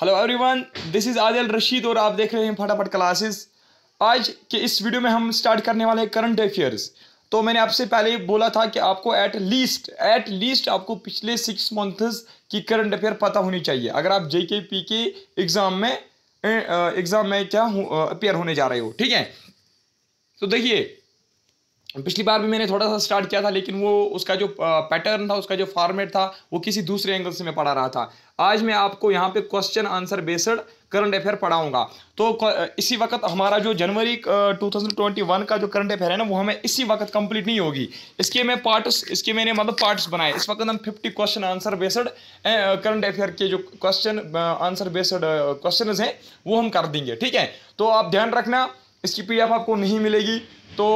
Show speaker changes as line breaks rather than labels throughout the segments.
Hello everyone this is Adil Rashid और आप देख रहे हैं फटाफट क्लासेस आज के इस वीडियो में हम स्टार्ट करने वाले हैं करंट अफेयर्स तो मैंने आपसे पहले बोला था कि आपको एट लीस्ट एट लीस्ट आपको पिछले सिक्स मंथ्स की करंट अफेयर पता होनी चाहिए अगर आप जे के पी के एग्ज़ाम में एग्ज़ाम में क्या अपेयर होने जा रहे हो ठीक है तो देखिए पिछली बार भी मैंने थोड़ा सा स्टार्ट किया था लेकिन वो उसका जो पैटर्न था उसका जो फॉर्मेट था वो किसी दूसरे एंगल से मैं पढ़ा रहा था आज मैं आपको यहाँ पे question answer based current affair पढ़ाऊंगा तो इसी वक्त हमारा जो जनवरी 2021 का जो करंट अफेयर है ना वो हमें इसी वक्त कंप्लीट नहीं होगी इसके मैं पार्ट्स इसके मैंने मतलब पार्ट्स बनाए इस वक्त हम 50 question answer based current affair के जो क्वेश्चन आंसर बेस्ड क्वेश्चन हैं वो हम कर देंगे ठीक है तो आप ध्यान रखना इसकी पी आपको नहीं मिलेगी तो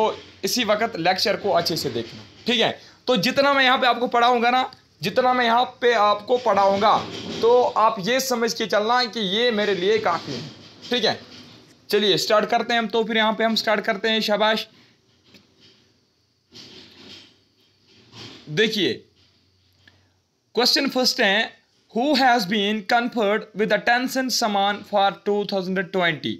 इसी वक्त लेक्चर को अच्छे से देखना ठीक है तो जितना मैं यहाँ पे आपको पढ़ाऊंगा ना जितना मैं यहाँ पे आपको पढ़ाऊंगा तो आप ये समझ के चलना कि ये मेरे लिए काफ़ी है ठीक है चलिए स्टार्ट करते हैं हम तो फिर यहाँ पे हम स्टार्ट करते हैं शाबाश देखिए क्वेश्चन फर्स्ट है who has been conferred with अटेंशन समान फॉर ट्वेंटी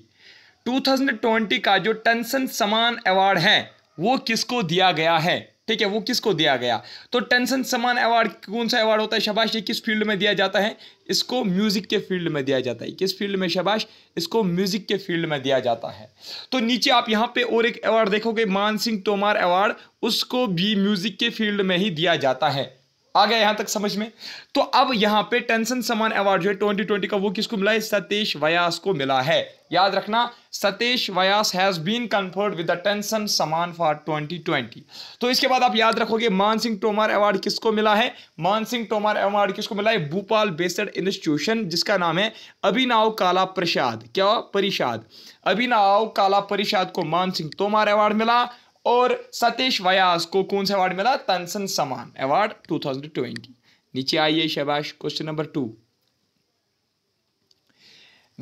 2020 का जो टेंशन समान अवार्ड है वो किसको दिया गया है ठीक है वो किसको दिया गया तो टेंशन समान अवार्ड कौन सा अवार्ड होता है शबाश ये किस फील्ड में दिया जाता है इसको म्यूजिक के फील्ड में दिया जाता है किस फील्ड में शबाश इसको म्यूजिक के फील्ड में दिया जाता है तो नीचे आप यहाँ पे और एक अवार्ड देखोगे मान सिंह तोमार अवार्ड उसको भी म्यूजिक के फील्ड में ही दिया जाता है आ गया यहां तक समझ में तो अब यहां पे टेंशन समान अवार्ड जो है ट्वेंटी ट्वेंटी का वो किसको मिला है सतेश व्यास को मिला है याद रखना Satish Vyas has been conferred with the Tansen Samman for 2020 तो इसके बाद आप याद रखोगे मान सिंह तोमर अवार्ड किसको मिला है मान सिंह तोमर अवार्ड किसको मिला है भोपाल बेसड इंस्टीट्यूशन जिसका नाम है अभिनव काला प्रसाद क्या परिषाद अभिनव काला परिषाद को मान सिंह तोमर अवार्ड मिला और सतीश व्यास को कौन सा अवार्ड मिला तनसन समान अवार्ड 2020 नीचे आइए शबाश question number two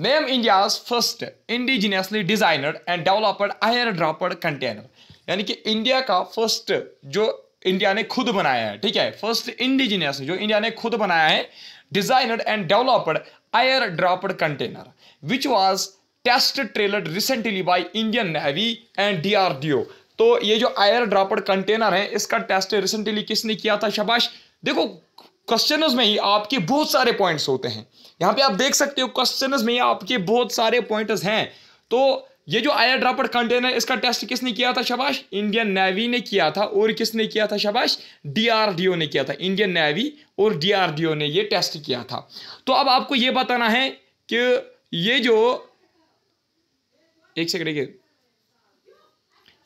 name India first indigenously designed and developed air dropped container यानी कि इंडिया का फर्स्ट जो इंडिया ने खुद बनाया है ठीक है फर्स्ट इंडिजीनियस जो इंडिया ने खुद बनाया है designed and developed air dropped container which was test trialled recently by Indian navy and ओ तो ये जो आयर ड्रॉपर कंटेनर है इसका टेस्ट रिसेंटली किसने किया था शबाश देखो क्वेश्चन में ही आपके बहुत सारे पॉइंट्स होते हैं यहाँ पे आप देख सकते हो क्वेश्चन में ही आपके बहुत सारे पॉइंट्स हैं तो ये जो आयर ड्रापर कंटेनर इसका टेस्ट किसने किया था शबाश इंडियन नेवी ने किया था और किसने किया था शबाश डीआरडीओ ने किया था इंडियन नेवी और डीआरडीओ ने यह टेस्ट किया था तो अब आपको यह बताना है कि ये जो एक सेकंड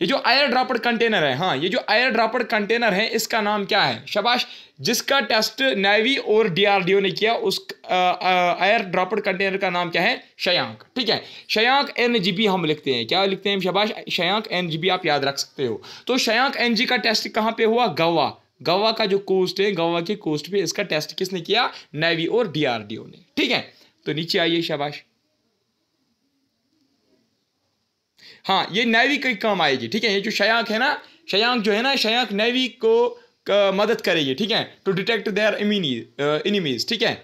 ये जो आयर ड्रॉपर कंटेनर है हाँ ये जो आयर ड्रॉपर कंटेनर है इसका नाम क्या है शबाश जिसका टेस्ट नेवी और डीआरडीओ ने किया उस आयर ड्रॉपर कंटेनर का नाम क्या है शयांक ठीक है शयांक एनजीबी हम लिखते हैं क्या लिखते हैं शबाश शयांक एनजीबी आप याद रख सकते हो तो शयांक एनजी का टेस्ट कहाँ पे हुआ गवा गवा का जो कोस्ट है गवा के कोस्ट पे इसका टेस्ट किसने किया नेवी और डीआरडीओ ने ठीक है तो नीचे आइए शबाश हाँ ये नेवी के काम आएगी ठीक है ये जो शयांक है ना शयांक जो है ना शयांक नेवी को मदद करेगी ठीक है टू डिटेक्ट देयर इनिमीज ठीक है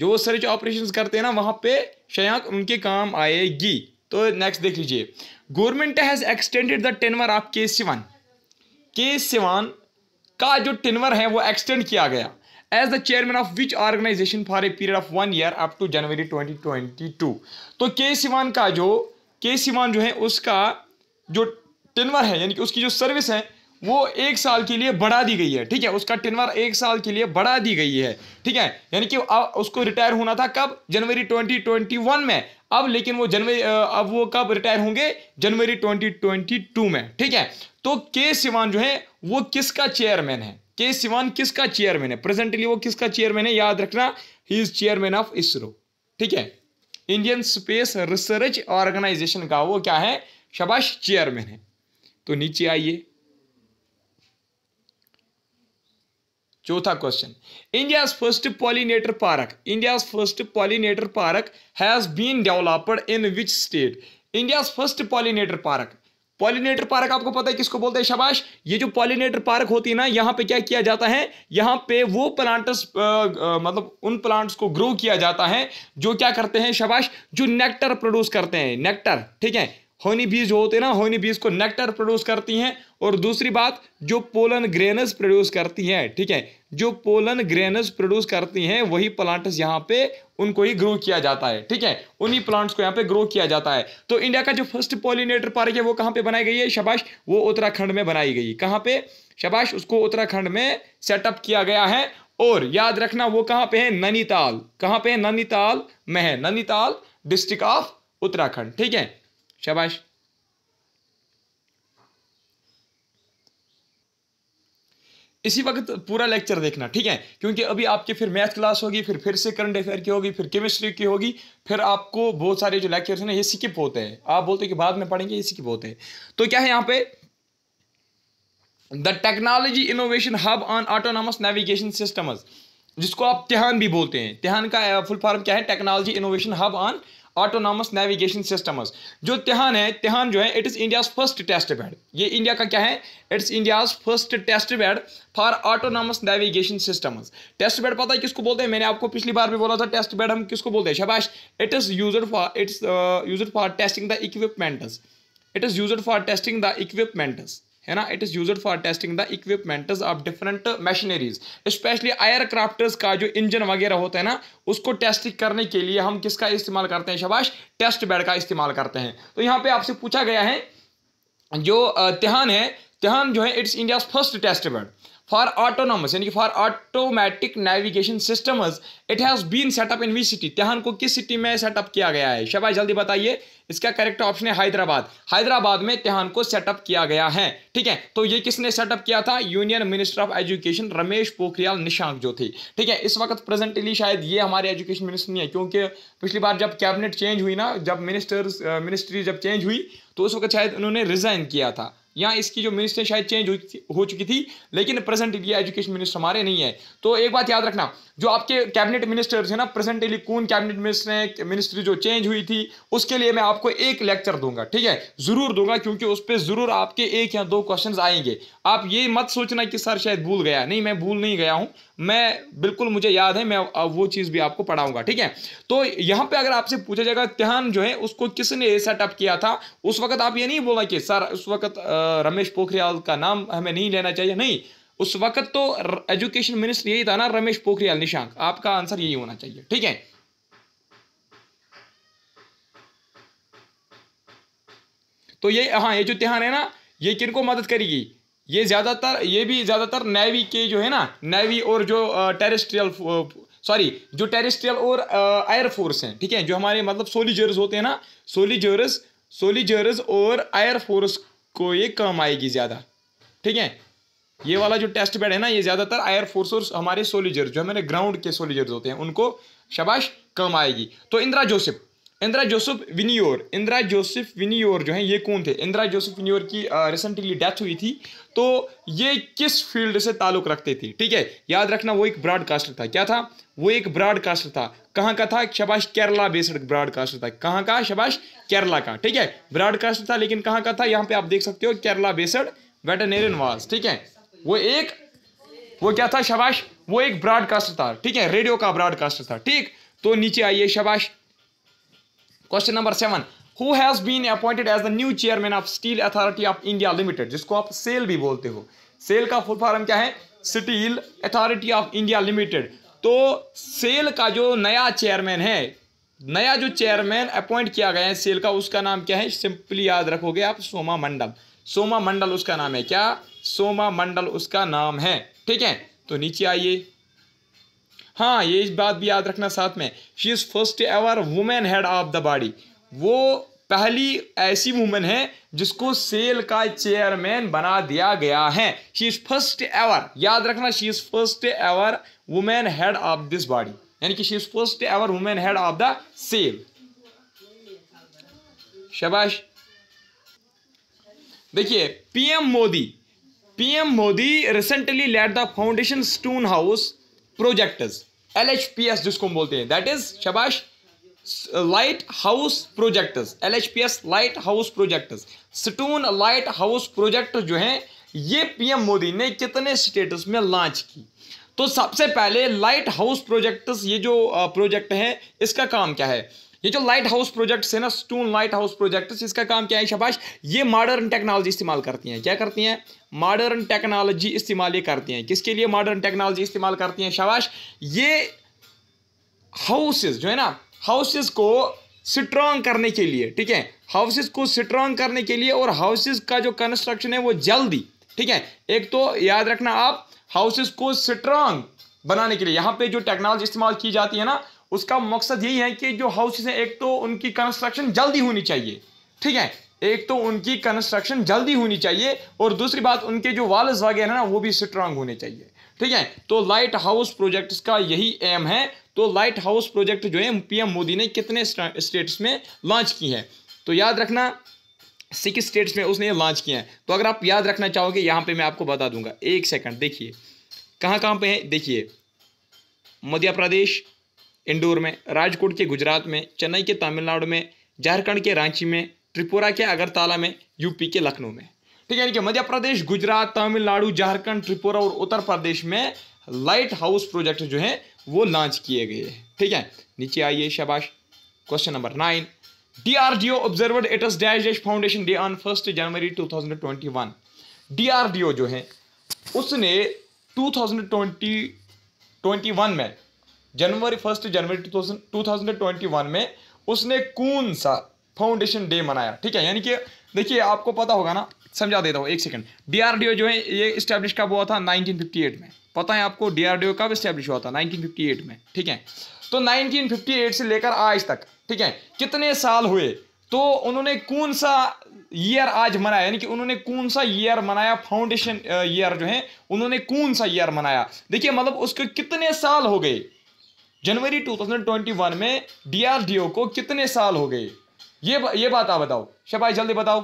जो वो सारे जो ऑपरेशन करते हैं ना वहाँ पे शयांक उनके काम आएगी तो नेक्स्ट देख लीजिए government has extended the tenure of K Sivan के सिवान का जो टेनवर है वो एक्सटेंड किया गया as the chairman of which organisation for a period of one year up to January 2022 तो के सिवान का जो के सीवान जो है उसका जो टेनवर है यानी कि उसकी जो सर्विस है वो एक साल के लिए बढ़ा दी गई है ठीक है उसका टेनवर एक साल के लिए बढ़ा दी गई है ठीक है यानी कि अब उसको रिटायर होना था कब जनवरी 2021 में अब लेकिन वो जनवरी अब वो कब रिटायर होंगे जनवरी 2022 में ठीक है तो के सिवान जो है वो किसका चेयरमैन है के सिवान किसका चेयरमैन है प्रेजेंटली वो किसका चेयरमैन है याद रखना he is chairman of ISRO ठीक है इंडियन स्पेस रिसर्च ऑर्गेनाइजेशन का वो क्या है शबाश चेयरमैन है तो नीचे आइए चौथा question India first pollinator park India first pollinator park has been developed in which state India first pollinator park pollinator park आपको पता है किसको बोलते हैं शबाश ये जो पॉलिनेटर पार्क होती है ना यहाँ पे क्या किया जाता है यहाँ पे वो प्लांट्स मतलब उन प्लांट्स को ग्रो किया जाता है जो क्या करते हैं शबाश जो नेक्टर प्रोड्यूस करते हैं नेक्टर ठीक है होनी बीज होते हैं ना होनी बीज को नेक्टर प्रोड्यूस करती हैं और दूसरी बात जो पोलन ग्रेनस प्रोड्यूस करती हैं ठीक है जो पोलन ग्रेनस प्रोड्यूस करती हैं वही प्लांट्स यहाँ पे उनको ही ग्रो किया जाता है ठीक है उन्हीं प्लांट्स को यहाँ पे ग्रो किया जाता है तो इंडिया का जो फर्स्ट पोलिनेटर पार्क है वो कहाँ पे बनाई गई है शबाश वो उत्तराखंड में बनाई गई कहाँ पे शबाश उसको उत्तराखंड में सेटअप किया गया है और याद रखना वो कहाँ पे है नैनीताल कहाँ पे है नैनीताल में है नैनीताल डिस्ट्रिक्ट ऑफ उत्तराखंड ठीक है शबाश इसी वक्त पूरा लेक्चर देखना ठीक है क्योंकि अभी आपके फिर मैथ क्लास होगी फिर फिर से करंट अफेयर की होगी फिर केमिस्ट्री की होगी फिर आपको बहुत सारे जो लेक्चर्स हैं ये स्किप होते हैं आप बोलते हैं कि बाद में पढ़ेंगे ये स्किप होते हैं तो क्या है यहाँ पे the technology innovation hub on autonomous navigation system जिसको आप तिहान भी बोलते हैं तिहान का फुल uh, फॉर्म क्या है technology innovation hub on autonomous navigation systems जो तिहान है तिहान जो है it is India first test bed ये इंडिया का क्या है it is India first test bed for autonomous navigation systems test bed पता है किसको बोलते हैं मैंने आपको पिछली बार भी बोला था टेस्ट बेड हम किसको बोलते हैं शबाश it is use for its use for testing the equipments it is use for testing the equipments है ना it is use for testing the equipment of different machineries specially aircrafts का जो engine वगैरह होता है ना उसको टेस्ट करने के लिए हम किसका इस्तेमाल करते हैं शबाश टेस्ट बेड का इस्तेमाल करते हैं तो यहाँ पे आपसे पूछा गया है जो तिहान है तिहान जो है it's India first test bed for autonomous यानी कि for automatic navigation system it has been set up in वी सिटी तेहान को किस सिटी में सेटअप किया गया है शबा जल्दी बताइए इसका करेक्ट ऑप्शन है हैदराबाद हैदराबाद में तेहान को सेटअप किया गया है ठीक है तो ये किसने सेटअप किया था union minister of education Ramesh Pokhriyal Nishank जो थे ठीक है इस वक्त प्रेजेंटली शायद ये हमारे एजुकेशन मिनिस्टर नहीं है क्योंकि पिछली बार जब कैबिनेट चेंज हुई ना जब मिनिस्टर्स मिनिस्ट्री जब चेंज हुई तो उस वक्त शायद उन्होंने रिजाइन किया था या इसकी जो मिनिस्ट्री शायद चेंज हो, चुकी थी लेकिन प्रेजेंट ये एजुकेशन मिनिस्टर हमारे नहीं है तो एक बात याद रखना जो आपके कैबिनेट मिनिस्टर है ना प्रेजेंटली कौन कैबिनेट मिनिस्टर है मिनिस्ट्री जो चेंज हुई थी उसके लिए मैं आपको एक लेक्चर दूंगा ठीक है जरूर दूंगा क्योंकि उस पर जरूर आपके एक या दो क्वेश्चन आएंगे आप ये मत सोचना कि सर शायद भूल गया नहीं मैं भूल नहीं गया हूँ मैं बिल्कुल मुझे याद है मैं वो चीज़ भी आपको पढ़ाऊंगा ठीक है तो यहां पे अगर आपसे पूछा जाएगा ध्यान जो है उसको किसने सेटअप किया था उस वक्त आप ये नहीं बोला कि सर उस वक्त रमेश पोखरियाल का नाम हमें नहीं लेना चाहिए नहीं उस वक्त तो एजुकेशन मिनिस्टर यही था ना रमेश पोखरियाल निशांक आपका आंसर यही होना चाहिए ठीक है तो ये हाँ ये जो ध्यान है ना ये किनको मदद करेगी ये ज़्यादातर ये भी ज़्यादातर नेवी के जो है ना नेवी और जो टेरेस्ट्रियल सॉरी जो टेरेस्ट्रियल और एयरफोर्स हैं ठीक है जो हमारे मतलब सोलिजर्स होते हैं ना सोलिजर्स सोलिजर्स और एयरफोर्स को ये काम आएगी ज़्यादा ठीक है ये वाला जो टेस्ट बेड है ना ये ज़्यादातर आयर फोर्स और हमारे सोलिजर्स जो हमारे ग्राउंड के सोलिजर्स होते हैं उनको शबाश कम आएगी तो Indira Joseph Indira Joseph Venniyoor Indira Joseph Venniyoor जो है ये कौन थे इंदिरा जोसेफ विनियोर की रिसेंटली डेथ हुई थी तो ये किस फील्ड से ताल्लुक रखते थे ठीक है याद रखना वो एक ब्रॉडकास्टर था क्या था वो एक ब्रॉडकास्टर था कहाँ का था शबाश केरला बेस्ड ब्रॉडकास्टर था कहाँ का शबाश केरला का ठीक है ब्रॉडकास्टर था लेकिन कहाँ का था यहाँ पे आप देख सकते हो केरला बेस्ड वेटनेरियन वाज ठीक है वो एक वो क्या था शबाश वो एक ब्रॉडकास्टर था ठीक है रेडियो का ब्रॉडकास्टर था ठीक तो नीचे आइए शबाश question number seven who has been appointed as the new chairman of steel authority of India limited जिसको आप सेल भी बोलते हो सेल का फुल फॉर्म क्या है steel authority of India limited तो सेल का जो नया चेयरमैन है नया जो चेयरमैन अपॉइंट किया गया है सेल का उसका नाम क्या है सिंपली याद रखोगे आप सोमा मंडल सोमा मंडल उसका नाम है क्या सोमा मंडल उसका नाम है ठीक है तो नीचे आइए हाँ ये इस बात भी याद रखना साथ में she is first ever women head of the body वो पहली ऐसी वुमेन है जिसको सेल का चेयरमैन बना दिया गया है शी इज़ फर्स्ट एवर याद रखना she is first ever women head of this body यानी कि she is first ever women head of the SAIL शबाश देखिए PM Modi PM Modi recently laid the foundation stone house projectors L H P S जिसको हम बोलते हैं that is शबाश light house project L H P S light house projectors stone light house project जो हैं ये पीएम मोदी ने कितने स्टेटस में लॉन्च की तो सबसे पहले लाइट हाउस प्रोजेक्ट ये जो प्रोजेक्ट है इसका काम क्या है ये जो लाइट हाउस प्रोजेक्ट्स है ना स्टोन लाइट हाउस प्रोजेक्ट्स इसका काम क्या है शबाश ये मॉडर्न टेक्नोलॉजी इस्तेमाल करती हैं क्या करती हैं मॉडर्न टेक्नोलॉजी इस्तेमाल ये करती हैं किसके लिए मॉडर्न टेक्नोलॉजी इस्तेमाल करती हैं शबाश ये हाउसेस जो है ना हाउसेस को स्ट्रॉन्ग करने के लिए ठीक है हाउसेस को स्ट्रॉन्ग करने के लिए और हाउसेस का जो कंस्ट्रक्शन है वो जल्दी ठीक है एक तो याद रखना आप हाउसेस को स्ट्रॉन्ग बनाने के लिए यहाँ पे जो टेक्नोलॉजी इस्तेमाल की जाती है ना उसका मकसद यही है कि जो हाउसेस हैं एक तो उनकी कंस्ट्रक्शन जल्दी होनी चाहिए ठीक है एक तो उनकी कंस्ट्रक्शन जल्दी होनी चाहिए और दूसरी बात उनके जो वॉल्स वगैरह ना वो भी स्ट्रांग होने चाहिए ठीक है तो लाइट हाउस प्रोजेक्ट्स का यही एम है तो लाइट हाउस प्रोजेक्ट जो है पीएम मोदी ने कितने स्टेट्स में लॉन्च की है तो याद रखना सिक्स स्टेट्स में उसने लॉन्च किया है तो अगर आप याद रखना चाहोगे यहाँ पे मैं आपको बता दूंगा एक सेकंड देखिए कहाँ कहाँ पे है देखिए मध्य प्रदेश इंदौर में राजकोट के गुजरात में चेन्नई के तमिलनाडु में झारखंड के रांची में त्रिपुरा के अगरतला में यूपी के लखनऊ में ठीक है यानी कि मध्य प्रदेश गुजरात तमिलनाडु झारखंड त्रिपुरा और उत्तर प्रदेश में लाइट हाउस प्रोजेक्ट जो है वो लॉन्च किए गए हैं ठीक है नीचे आइए शबाश question number nine DRDO observed its dash dash foundation day on first January 2021 DRDO जो है उसने 2020 21 में January first January two thousand में उसने कौन सा फाउंडेशन डे मनाया ठीक है यानी कि देखिए आपको पता होगा ना समझा देता हूँ एक सेकंड डीआरडीओ जो है ये स्टैब्लिश कब हुआ था 1958 में पता है आपको डीआरडीओ कब स्टैब्लिश हुआ था 1958 में ठीक है तो 1958 से लेकर आज तक ठीक है कितने साल हुए तो उन्होंने कौन सा ईयर आज मनाया यानी कि उन्होंने कौन सा ईयर मनाया फाउंडेशन ईयर जो है उन्होंने कौन सा ईयर मनाया देखिए मतलब उसके कितने साल हो गए जनवरी 2021 में डीआरडीओ को कितने साल हो गए ये ये बात आप बताओ शबाई जल्दी बताओ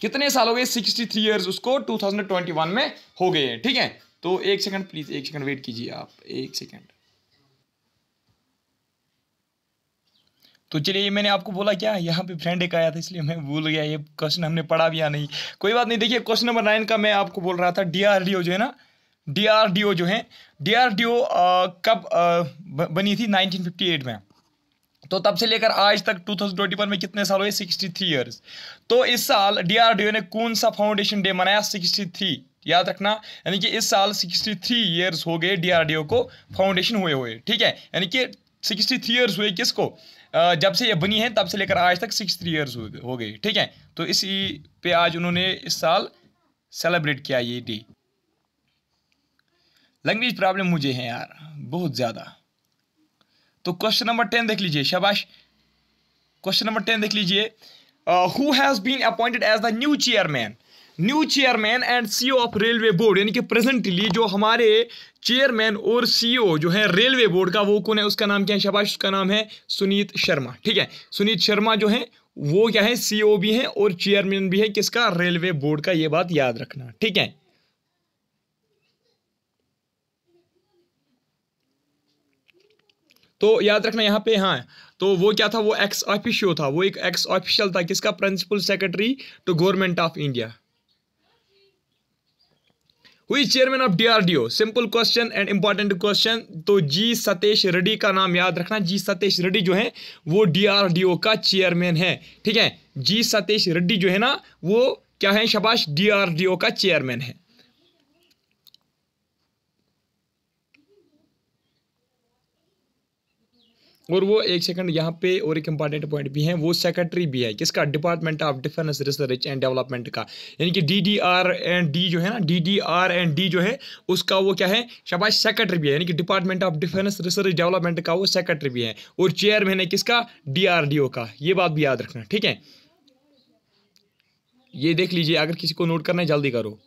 कितने साल हो गए 63 इयर्स उसको 2021 में हो गए हैं ठीक है तो एक सेकंड प्लीज एक सेकंड वेट कीजिए आप एक सेकंड तो चलिए ये मैंने आपको बोला क्या यहाँ पे फ्रेंड एक आया था इसलिए मैं भूल गया ये क्वेश्चन हमने पढ़ा भी या नहीं कोई बात नहीं देखिए क्वेश्चन नंबर नाइन का मैं आपको बोल रहा था डीआरडीओ जो है ना डीआरडीओ जो है डीआरडीओ कब आ, बनी थी 1958 में तो तब से लेकर आज तक 2021 में कितने साल हुए 63 इयर्स तो इस साल डीआरडीओ ने कौन सा फाउंडेशन डे मनाया 63 याद रखना यानी कि इस साल 63 इयर्स हो गए डीआरडीओ को फाउंडेशन हुए हुए ठीक है यानी कि 63 इयर्स हुए किसको जब से ये बनी है तब से लेकर आज तक 63 इयर्स हो गए ठीक है तो इसी पे आज उन्होंने इस साल सेलिब्रेट किया ये डे लैंग्वेज प्रॉब्लम मुझे है यार बहुत ज़्यादा तो क्वेश्चन नंबर टेन देख लीजिए शबाश क्वेश्चन नंबर टेन देख लीजिए who has been appointed as the new chairman new chairman and CEO of railway board यानी कि प्रेजेंटली जो हमारे चेयरमैन और सीईओ e जो है रेलवे बोर्ड का वो कौन है उसका नाम क्या है शबाश उसका नाम है सुनीत शर्मा ठीक है सुनीत शर्मा जो है वो क्या है सीईओ e भी है और चेयरमैन भी है किसका रेलवे बोर्ड का ये बात याद रखना ठीक है तो याद रखना यहाँ पे हाँ तो वो क्या था वो एक्स ऑफिशियो था वो एक एक्स ऑफिशियल था किसका principal secretary to government of India हुई chairman of DRDO simple question and important question तो जी सतेश रेड्डी का नाम याद रखना जी सतेश रेड्डी जो है वो डीआरडीओ का चेयरमैन है ठीक है जी सतेश रेड्डी जो है ना वो क्या है शबाश डीआरडीओ का चेयरमैन है और वो एक सेकंड यहाँ पे और एक इंपॉर्टेंट पॉइंट भी है वो सेक्रेटरी भी है किसका department of defence research and development का यानी कि D D R and D जो है ना D D R and D जो है उसका वो क्या है शबाश सेक्रेटरी भी है यानी कि department of defence research development का वो सेक्रेटरी भी है और चेयरमैन है किसका डी आर डी ओ का ये बात भी याद रखना ठीक है ये देख लीजिए अगर किसी को नोट करना है जल्दी करो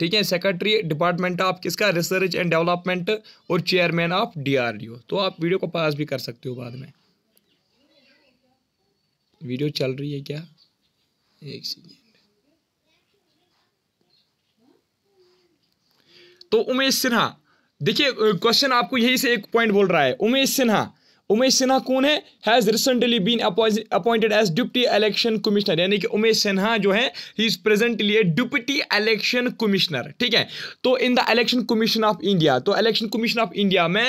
ठीक है सेक्रेटरी डिपार्टमेंट ऑफ किसका रिसर्च एंड डेवलपमेंट और चेयरमैन ऑफ डीआरडीओ तो आप वीडियो को पास भी कर सकते हो बाद में वीडियो चल रही है क्या एक सेकेंड तो उमेश सिन्हा देखिए क्वेश्चन आपको यही से एक पॉइंट बोल रहा है उमेश सिन्हा उमेश सिन्हा कौन है has recently been appointed as deputy election commissioner यानी कि उमेश सिन्हा जो है he is presently deputy election commissioner ठीक है तो in the election commission of India तो इलेक्शन कमीशन ऑफ इंडिया में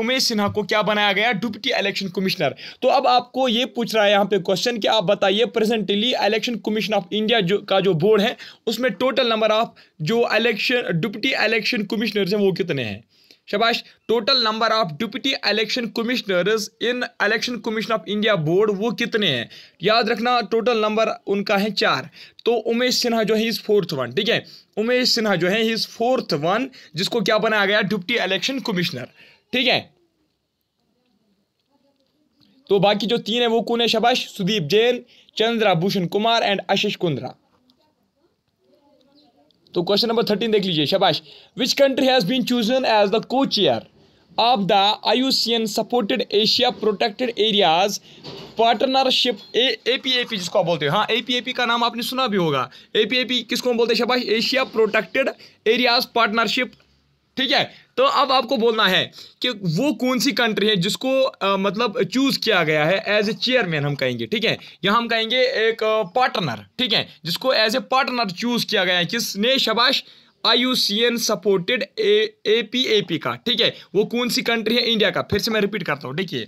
उमेश सिन्हा को क्या बनाया गया डिप्टी इलेक्शन कमिश्नर तो अब आपको ये पूछ रहा है यहाँ पे क्वेश्चन कि आप बताइए presently election commission of India जो का जो बोर्ड है उसमें टोटल नंबर ऑफ जो इलेक्शन डिप्टी इलेक्शन कमिश्नर हैं वो कितने हैं शबाश total number of deputy election commissioners in election commission of India board वो कितने हैं याद रखना टोटल नंबर उनका है चार तो उमेश सिन्हा जो है इज फोर्थ वन ठीक है उमेश सिन्हा जो है इज फोर्थ वन जिसको क्या बनाया गया डिप्टी इलेक्शन कमिश्नर ठीक है तो बाकी जो तीन है वो कौन है शबाश सुदीप जैन चंद्रा भूषण कुमार एंड आशीष कुंद्रा तो क्वेश्चन नंबर थर्टीन देख लीजिए शबाश which country has been chosen as the co chair of the IUCN supported Asia protected areas partnership A P A P जिसको आप बोलते हैं हाँ ए पी ए पी का नाम आपने सुना भी होगा ए पी ए पी किसको बोलते हैं शबाश एशिया प्रोटेक्टेड एरियाज पार्टनरशिप ठीक है तो अब आपको बोलना है कि वो कौन सी कंट्री है जिसको आ, मतलब चूज किया गया है एज ए चेयरमैन हम कहेंगे ठीक है या हम कहेंगे एक पार्टनर ठीक है जिसको एज ए पार्टनर चूज किया गया है किसने शबाश IUCN supported ए पी का ठीक है वो कौन सी कंट्री है इंडिया का फिर से मैं रिपीट करता हूँ देखिए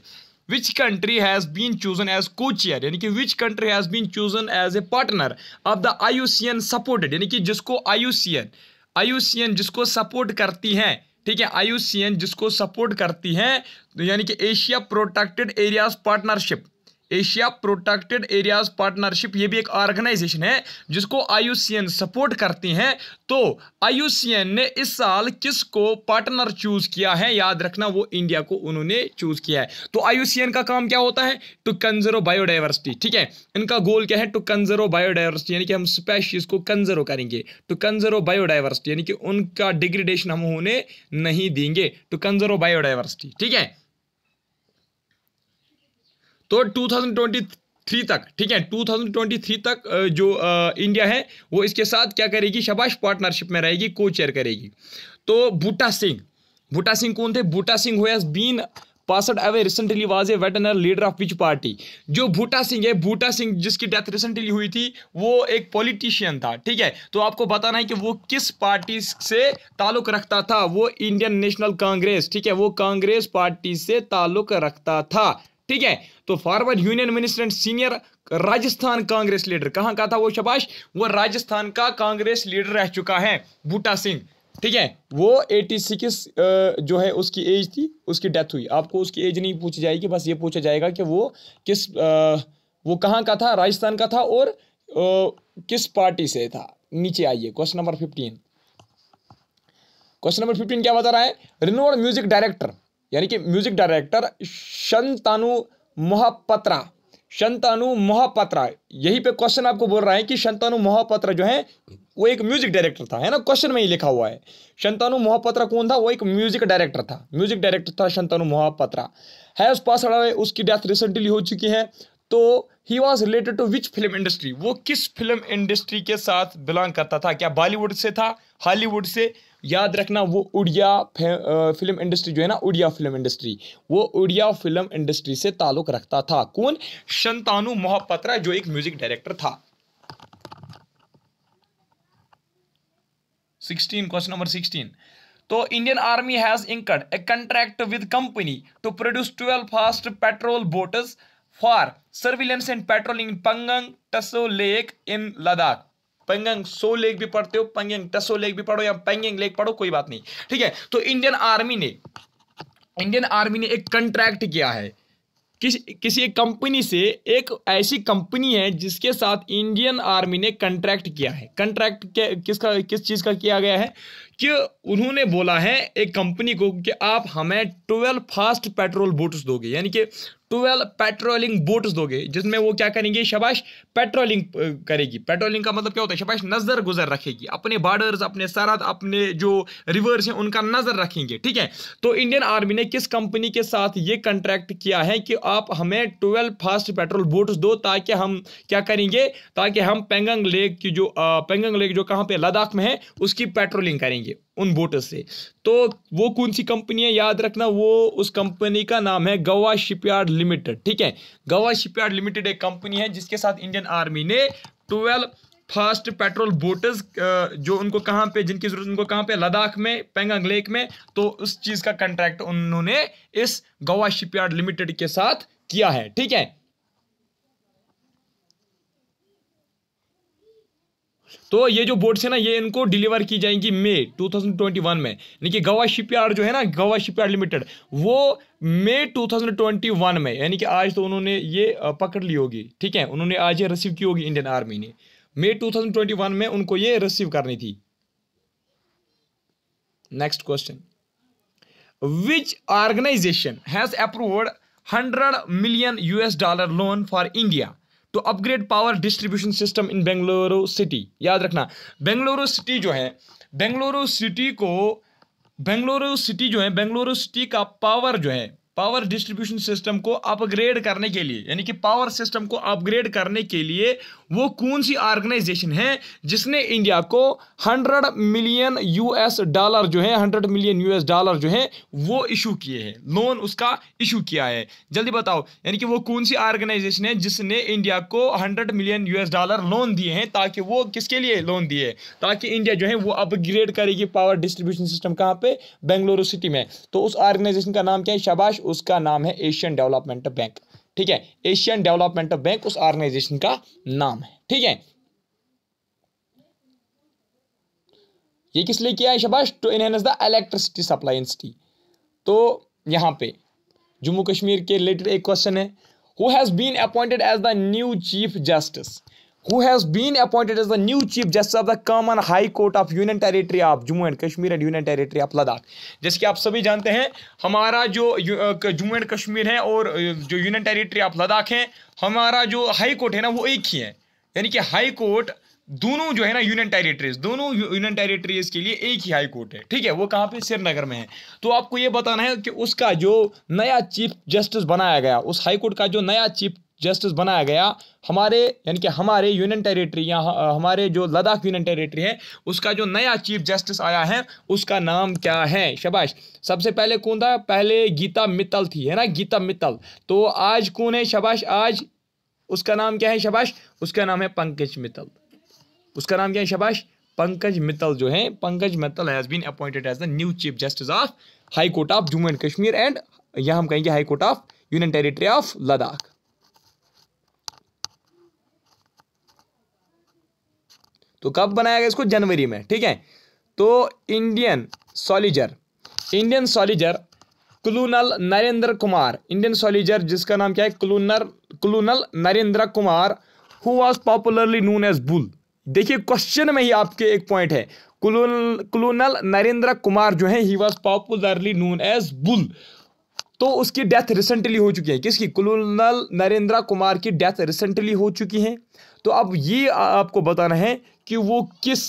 which country has been chosen as co chair यानी कि which country has been chosen as a partner of the IUCN supported C N supported यानी कि जिसको IUCN U C N IUCN जिसको सपोर्ट करती हैं ठीक है आयुसीएन जिसको सपोर्ट करती हैं तो यानी कि Asia protected areas partnership Asia protected areas partnership ये भी एक ऑर्गेनाइजेशन है जिसको आई सपोर्ट करती हैं तो आई ने इस साल किस को पार्टनर चूज किया है याद रखना वो इंडिया को उन्होंने चूज किया है तो आई का काम क्या होता है टू कंजर्व बायोडाइवर्सिटी ठीक है इनका गोल क्या है टू कंजर्व बायोडाइवर्सिटी यानी कि हम स्पेशीज को कंजर्व करेंगे टू कंजर्व बायोडाइवर्सिटी यानी कि उनका डिग्रेडेशन हम उन्हें नहीं देंगे टू कंजर्व बायोडाइवर्सिटी ठीक है तो 2023 तक ठीक है 2023 तक जो इंडिया है वो इसके साथ क्या करेगी शबाश पार्टनरशिप में रहेगी को चेयर करेगी तो बूटा सिंह बूटा सिंह कौन थे बूटा सिंह हुए been passed away recently was a वेटनर लीडर ऑफ विच पार्टी जो बूटा सिंह है बूटा सिंह जिसकी डेथ रिसेंटली हुई थी वो एक पॉलिटिशियन था ठीक है तो आपको बताना है कि वो किस पार्टी से ताल्लुक रखता था वो इंडियन नेशनल कांग्रेस ठीक है वो कांग्रेस पार्टी से ताल्लुक रखता था ठीक है तो former union minister and senior Rajasthan Congress leader कहां का था वो शबाश वो राजस्थान का कांग्रेस लीडर रह चुका है बूटा सिंह ठीक है वो एटी सिक्स जो है उसकी एज थी उसकी डेथ हुई आपको उसकी एज नहीं पूछी जाएगी बस ये पूछा जाएगा कि वो किस आ, वो कहाँ का था राजस्थान का था और आ, किस पार्टी से था नीचे आइए question number fifteen question number fifteen क्या बता रहा है रिनोड म्यूजिक डायरेक्टर यानी कि म्यूजिक डायरेक्टर शंतानु मोहपत्रा शंतानु मोहपत्रा यही पे क्वेश्चन आपको बोल रहा है कि शंतानु मोहपत्रा जो है वो एक म्यूजिक डायरेक्टर था है ना क्वेश्चन में ही लिखा हुआ है शंतानु मोहपत्रा कौन था वो एक म्यूजिक डायरेक्टर था म्यूजिक डायरेक्टर था शंतानु मोहपत्रा है उस पास अवे उसकी डेथ रिसेंटली हो चुकी है तो he was related to which film industry वो किस फिल्म इंडस्ट्री के साथ बिलोंग करता था क्या बॉलीवुड से था हॉलीवुड से याद रखना वो उड़िया फिल्म इंडस्ट्री जो है ना उड़िया फिल्म इंडस्ट्री वो उड़िया फिल्म इंडस्ट्री से ताल्लुक़ रखता था कौन शंतानु मोहपत्रा जो एक म्यूजिक डायरेक्टर था सिक्सटीन क्वेश्चन नंबर सिक्सटीन तो Indian army has inked a contract with company to produce twelve fast patrol boats for surveillance and patrolling Pangong Tso lake in Ladakh Pangong Tso lake भी पढ़ते हो पेंगंग टसो लेक भी पढ़ो या पेंगंग लेक पढ़ो कोई बात नहीं ठीक है तो इंडियन आर्मी ने इंडियन आर्मी ने एक कंट्रैक्ट किया है किस किसी एक कंपनी से एक ऐसी कंपनी है जिसके साथ इंडियन आर्मी ने कंट्रैक्ट किया है कंट्रैक्ट किसका किस चीज़ का किया गया है कि उन्होंने बोला है एक कंपनी को कि आप हमें ट्वेल्व फास्ट पेट्रोल बोट्स दोगे यानी कि ट्वेल्व पेट्रोलिंग बोट्स दोगे जिसमें वो क्या करेंगे शबाश पेट्रोलिंग करेगी पेट्रोलिंग का मतलब क्या होता है शबाश नज़र गुजर रखेगी अपने बॉर्डर्स अपने सरहद अपने जो रिवर्स हैं उनका नज़र रखेंगे ठीक है तो इंडियन आर्मी ने किस कंपनी के साथ ये कंट्रैक्ट किया है कि आप हमें ट्वेल्व फास्ट पेट्रोल बोट्स दो ताकि हम क्या करेंगे ताकि हम पेंगंग लेक की जो पेंगंग लेक जो कहाँ पर लद्दाख में है उसकी पेट्रोलिंग करेंगे लेंगे उन बोटर्स से तो वो कौन सी कंपनी है याद रखना वो उस कंपनी का नाम है गवा शिपयार्ड लिमिटेड ठीक है गवा शिपयार्ड लिमिटेड एक कंपनी है जिसके साथ इंडियन आर्मी ने ट्वेल्व फास्ट पेट्रोल बोटर्स जो उनको कहाँ पे जिनकी जरूरत उनको कहाँ पे लद्दाख में पेंगंग लेक में तो उस चीज़ का कंट्रैक्ट उन्होंने इस गवा शिपयार्ड लिमिटेड के साथ किया है ठीक है तो ये जो बोट्स है ना ये इनको डिलीवर की जाएंगी मई 2021 में यानी कि गवा शिपयार्ड जो है ना गवा शिपयार्ड लिमिटेड वो मई 2021 में यानी कि आज तो उन्होंने ये पकड़ ली होगी ठीक है उन्होंने आज ये रिसीव की होगी इंडियन आर्मी ने मई 2021 में उनको ये रिसीव करनी थी next question which organisation has approved hundred million US dollar loan for India to upgrade power distribution system in Bengaluru city याद रखना बेंगलुरु सिटी जो है बेंगलुरु सिटी को बेंगलुरु सिटी जो है बेंगलुरु सिटी का पावर जो है पावर डिस्ट्रीब्यूशन सिस्टम को अपग्रेड करने के लिए यानी कि पावर सिस्टम को अपग्रेड करने के लिए वो कौन सी ऑर्गेनाइजेशन है जिसने इंडिया को 100 मिलियन यूएस डॉलर जो है 100 मिलियन यूएस डॉलर जो है वो इशू किए हैं लोन उसका इशू किया है जल्दी बताओ यानी कि वो कौन सी ऑर्गेनाइजेशन है जिसने इंडिया को 100 मिलियन यूएस डॉलर लोन दिए हैं ताकि वो किसके लिए लोन दिए ताकि इंडिया जो है वो अपग्रेड करेगी पावर डिस्ट्रीब्यूशन सिस्टम कहाँ पर बेंगलुरु सिटी में तो उस ऑर्गेनाइजेशन का नाम क्या है शबाश उसका नाम है एशियन डेवलपमेंट बैंक ठीक है एशियन डेवलपमेंट बैंक उस ऑर्गेनाइजेशन का नाम है ठीक है ये किस लिए किया है शबाश to enhance the electricity supply in city तो यहां पे जम्मू कश्मीर के रिलेटेड एक क्वेश्चन है who has been appointed as the new chief justice who has been appointed as the new chief justice of the common high court of union territory of jammu and kashmir and union territory of ladakh जैसे कि आप सभी जानते हैं हमारा जो Jammu and Kashmir है और जो यूनियन टेरिटरी ऑफ लद्दाख है हमारा जो हाई कोर्ट है ना वो एक ही है यानी कि हाई कोर्ट दोनों जो है ना यूनियन टेरिटरीज दोनों यूनियन टेरिटरीज के लिए एक ही हाई कोर्ट है ठीक है वो कहाँ पे श्रीनगर में है तो आपको ये बताना है कि उसका जो नया चीफ जस्टिस बनाया गया उस हाई कोर्ट का जो नया चीफ जस्टिस बनाया गया हमारे यानी कि हमारे यूनियन टेरिटरी या हमारे जो लद्दाख यूनियन टेरिटरी है उसका जो नया चीफ जस्टिस आया है उसका नाम क्या है शबाश सबसे पहले कौन था पहले गीता मित्तल थी है ना गीता मित्तल तो आज कौन है शबाश आज उसका नाम क्या है शबाश उसका नाम है पंकज मित्तल उसका नाम क्या है शबाश पंकज मित्तल जो है Pankaj Mittal has been appointed as the new chief justice of high court of Jammu and Kashmir and यहाँ हम कहेंगे high court of union territory of Ladakh तो कब बनाया गया इसको जनवरी में ठीक है तो Indian soldier Indian soldier colonel Narendra Kumar Indian soldier जिसका नाम क्या है colonel colonel Narendra Kumar who was popularly known as bull देखिए क्वेश्चन में ही आपके एक पॉइंट है क्लून क्लूनल नरेंद्र कुमार जो है he was popularly known as bull तो उसकी डेथ रिसेंटली हो चुकी है किसकी कुलूनल नरेंद्र कुमार की डेथ रिसेंटली हो चुकी है तो अब ये आपको बताना है कि वो किस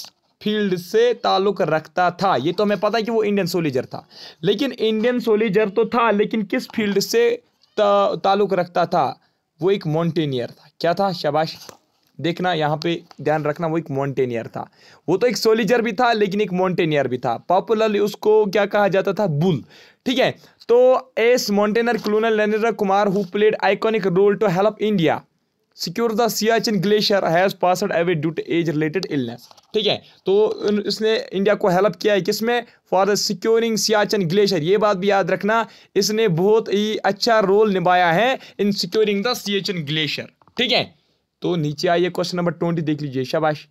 फील्ड से ताल्लुक रखता था ये तो हमें पता है कि वो इंडियन सोलिजर था लेकिन इंडियन सोलिजर तो था लेकिन किस फील्ड से ताल्लुक रखता था वो एक माउंटेनियर था क्या था शबाश देखना यहाँ पे ध्यान रखना वो एक माउंटेनियर था वो तो एक सोलिजर भी था लेकिन एक माउंटेनियर भी था पॉपुलरली उसको क्या कहा जाता था बुल ठीक है तो ace mountaineer colonel Narendra Kumar who played iconic role to help India secure the Siachen glacier has passed away due to age related illness ठीक है तो इसने इंडिया को हेल्प किया है किसमें for the securing Siachen glacier ये बात भी याद रखना इसने बहुत ही अच्छा रोल निभाया है in securing the Siachen glacier ठीक है तो नीचे आइए क्वेश्चन नंबर ट्वेंटी देख लीजिए शाबाश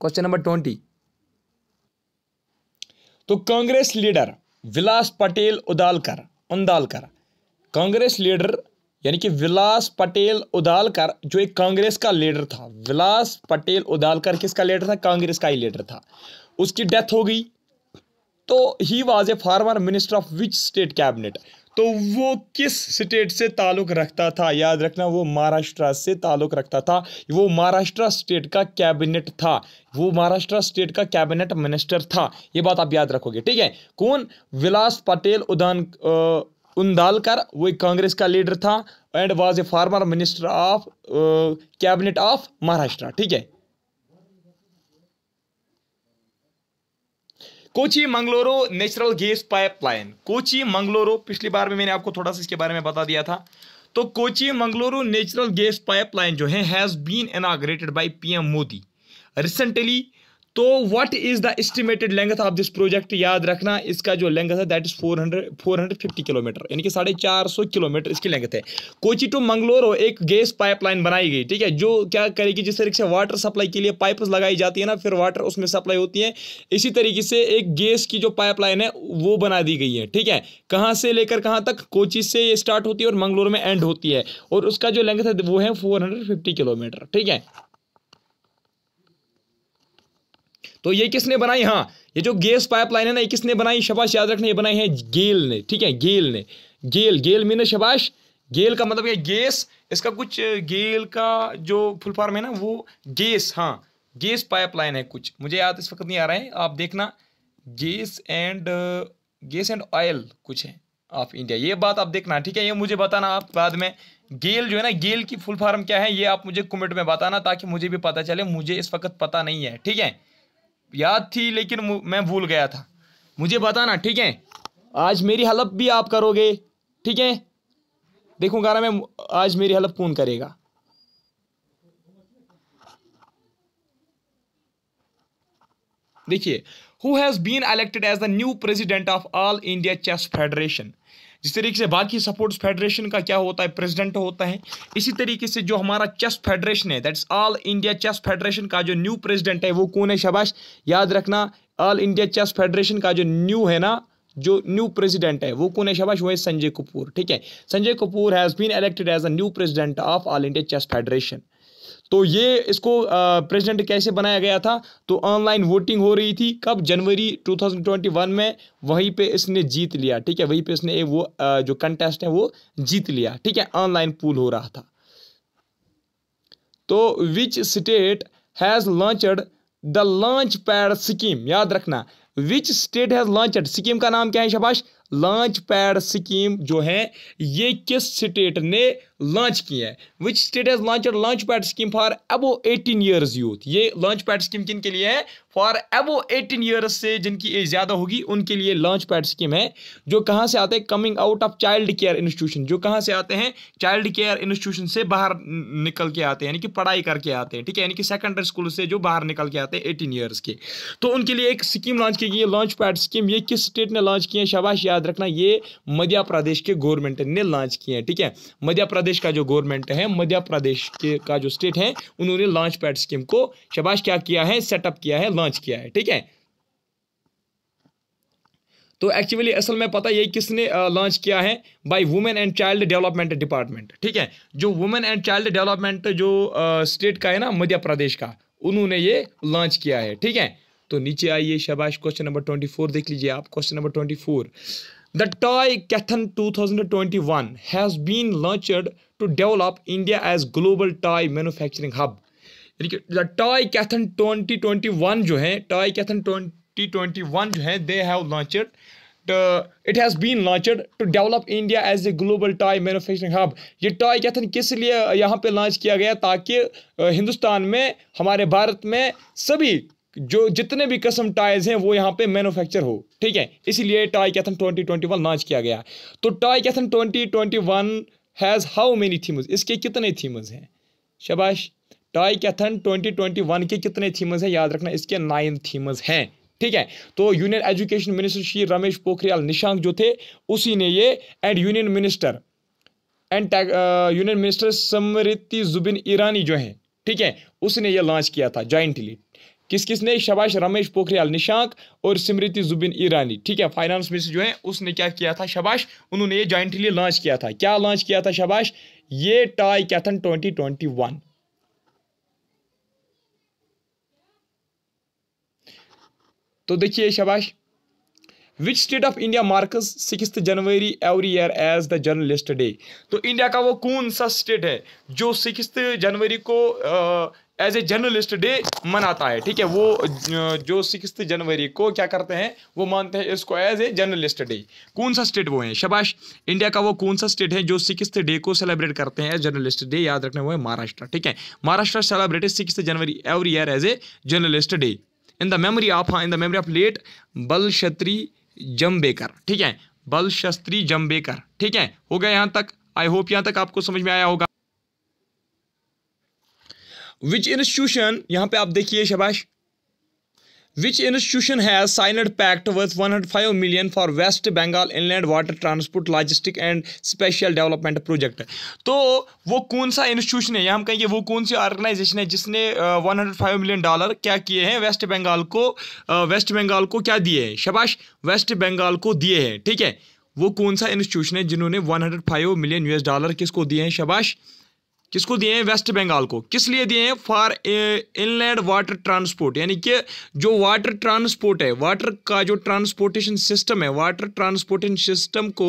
क्वेश्चन नंबर ट्वेंटी तो कांग्रेस लीडर विलास पटेल उदालकर उन्दालकर कांग्रेस लीडर यानी कि विलास पटेल उदालकर जो एक कांग्रेस का लीडर था विलास पटेल उदालकर किसका लीडर था कांग्रेस का ही लीडर था उसकी डेथ हो गई तो he was a former minister of which state cabinet तो वो किस स्टेट से ताल्लुक रखता था याद रखना वो महाराष्ट्र से ताल्लुक रखता था वो महाराष्ट्र स्टेट का कैबिनेट था वो महाराष्ट्र स्टेट का कैबिनेट मिनिस्टर था ये बात आप याद रखोगे ठीक है कौन विलास पटेल उदान उंदालकर वो कांग्रेस का लीडर था and was a former minister of cabinet of Maharashtra ठीक है Kochi Mangaluru natural gas pipeline Kochi Mangaluru पिछली बार में मैंने आपको थोड़ा सा इसके बारे में बता दिया था तो Kochi Mangaluru natural gas pipeline जो है has been inaugurated by PM Modi recently तो what is the estimated length of this project याद रखना इसका जो लेंथ है दैट इज 400 450 किलोमीटर यानी कि साढ़े चार सौ किलोमीटर इसकी लेंथ है कोची टू मंगलोर एक गैस पाइपलाइन बनाई गई ठीक है जो क्या करेगी जिस तरीके से वाटर सप्लाई के लिए पाइप लगाई जाती है ना फिर वाटर उसमें सप्लाई होती है इसी तरीके से एक गैस की जो पाइपलाइन है वो बना दी गई है ठीक है कहाँ से लेकर कहाँ तक कोची से ये स्टार्ट होती है और मंगलोर में एंड होती है और उसका जो लेंथ है वो है फोर किलोमीटर ठीक है तो ये किसने बनाई हाँ ये जो गैस पाइपलाइन है ना ये किसने बनाई शबाश याद रखना ये बनाई है गेल ने ठीक है गेल ने गेल गेल मीन शबाश गेल का मतलब ये गैस इसका कुछ गेल का जो फुल फॉर्म है ना वो गैस हाँ गैस पाइपलाइन है कुछ मुझे याद इस वक्त नहीं आ रहा है आप देखना gas and gas and oil कुछ है ऑफ इंडिया ये बात आप देखना ठीक है ये मुझे बताना आप बाद में गेल जो है ना गेल की फुल फॉर्म क्या है ये आप मुझे कमेंट में बताना ताकि मुझे भी पता चले मुझे इस वक्त पता नहीं है ठीक है याद थी लेकिन मैं भूल गया था मुझे बताना ठीक है आज मेरी हेल्प भी आप करोगे ठीक है देखूंगा ना मैं आज मेरी हेल्प कौन करेगा देखिए who has been elected as the new president of all India chess federation जिस तरीके से बाकी सपोर्ट्स फेडरेशन का क्या होता है प्रेसिडेंट होता है इसी तरीके से जो हमारा चेस फेडरेशन है that's all India chess federation का जो न्यू प्रेसिडेंट है वो कौन है शबाश याद रखना ऑल इंडिया चेस फेडरेशन का जो न्यू है ना जो न्यू प्रेसिडेंट है वो कौन है शबाश वो है संजय कपूर ठीक है Sanjay Kapoor has been elected as a new president of all India chess federation तो ये इसको प्रेसिडेंट कैसे बनाया गया था तो ऑनलाइन वोटिंग हो रही थी कब जनवरी 2021 में वहीं पे इसने जीत लिया ठीक है वहीं पे इसने वो जो कंटेस्ट है वो जीत लिया ठीक है ऑनलाइन पूल हो रहा था तो which state has launched the launch pad scheme याद रखना which state has launched scheme का नाम क्या है शबाश लॉन्च पैड स्कीम जो है ये किस स्टेट ने लॉन्च की है which state has launch launch pad scheme for above eighteen years youth ये लॉन्च पैड स्कीम किन के लिए है फॉर एबो एटीन ईयर्स से जिनकी एज ज़्यादा होगी उनके लिए लॉन्च पैड स्कीम है जो कहां से आते हैं coming out of child care institution जो कहां से आते हैं चाइल्ड केयर इंस्टीट्यूशन से बाहर निकल के आते हैं यानी कि पढ़ाई करके आते हैं ठीक है यानी कि सेकेंडरी स्कूल से जो बाहर निकल के आते हैं एटीन ईयर्स के तो उनके लिए एक स्कीम लॉन्च की गई है लॉन्च पैड स्कीम ये किस स्टेट ने लॉन्च की है शबाश याद रखना ये मध्य प्रदेश के गवर्नमेंट ने लॉन्च किए हैं ठीक है मध्य प्रदेश प्रदेश का जो गवर्नमेंट है मध्य प्रदेश के का जो स्टेट है उन्होंने लॉन्च पैड स्कीम को शबाश क्या किया है सेटअप किया है लॉन्च किया है ठीक है तो एक्चुअली असल में पता ये किसने लॉन्च किया है by women and child development department ठीक है जो वुमेन एंड चाइल्ड डेवलपमेंट जो स्टेट का है ना मध्य प्रदेश का उन्होंने ये लॉन्च किया है ठीक है तो नीचे आइए शबाश क्वेश्चन नंबर ट्वेंटी फोर देख लीजिए आप question number twenty four the toycathon two thousand twenty one has been launched to develop India as global toy manufacturing hub यानी कि the toycathon twenty twenty one जो है toycathon twenty twenty one जो है they have launched it has been launched to develop India as a global toy manufacturing hub ये toy कैथन किस लिए यहाँ पे लॉन्च किया गया ताकि हिंदुस्तान में हमारे भारत में सभी जो जितने भी कसम टाइज हैं वो यहाँ पे मैन्युफैक्चर हो ठीक है इसीलिए toycathon twenty twenty one launch किया गया तो toycathon twenty twenty one has how many themes इसके कितने थीम्स हैं शबाश toycathon twenty twenty one के कितने थीम्स हैं याद रखना इसके नाइन थीम्स हैं ठीक है तो union education minister Shri Ramesh Pokhriyal Nishank जो थे उसी ने ये and union minister and union minister Smriti Zubin Irani जो हैं ठीक है उसने ये लॉन्च किया था जॉइंटली किस किस ने शबाश रमेश पोखरियाल निशांक और स्मृति जुबिन ईरानी ठीक है फाइनेंस में से जो है उसने क्या किया था शबाश उन्होंने ये जॉइंटली लॉन्च किया था क्या लॉन्च किया था शबाश ये toycathon twenty twenty one तो देखिए शबाश which state of India marks six January every year as the journalist day तो इंडिया का वो कौन सा स्टेट है जो सिक्स जनवरी को आ, एज ए जर्नलिस्ट डे मनाता है ठीक है वो जो सिक्स जनवरी को क्या करते हैं वो मानते हैं इसको एज ए जर्नलिस्ट डे कौन सा स्टेट वो है शबाश इंडिया का वो कौन सा स्टेट है जो सिक्स डे को सेलिब्रेट करते हैं एज जर्नलिस्ट डे याद रखने वो है महाराष्ट्र ठीक है Maharashtra celebrate six January every year as a journalist day in the memory of in the memory of late Balshastri Jambhekar ठीक है बलशस्त्री जम्बेकर ठीक है हो गया यहाँ तक आई होप यहाँ तक आपको समझ में आया होगा विच इंस्टीट्यूशन यहां पे आप देखिए शबाश which institution has signed pact worth five million for West Bengal inland water transport logistic and special development project तो वो कौन सा इंस्टीट्यूशन है या हम कहेंगे वो कौन सी ऑर्गेनाइजेशन है जिसने one hundred five million dollar क्या किए हैं वेस्ट बंगाल को वेस्ट बंगाल को क्या दिए हैं शबाश वेस्ट बंगाल को दिए हैं ठीक है वो कौन सा इंस्टीट्यूशन है जिन्होंने one hundred five million US dollar किसको दिए हैं शबाश किसको दिए हैं वेस्ट बंगाल को किस लिए दिए हैं फॉर इनलैंड वाटर ट्रांसपोर्ट यानी कि जो वाटर ट्रांसपोर्ट है वाटर का जो ट्रांसपोर्टेशन सिस्टम है वाटर ट्रांसपोर्टेशन सिस्टम को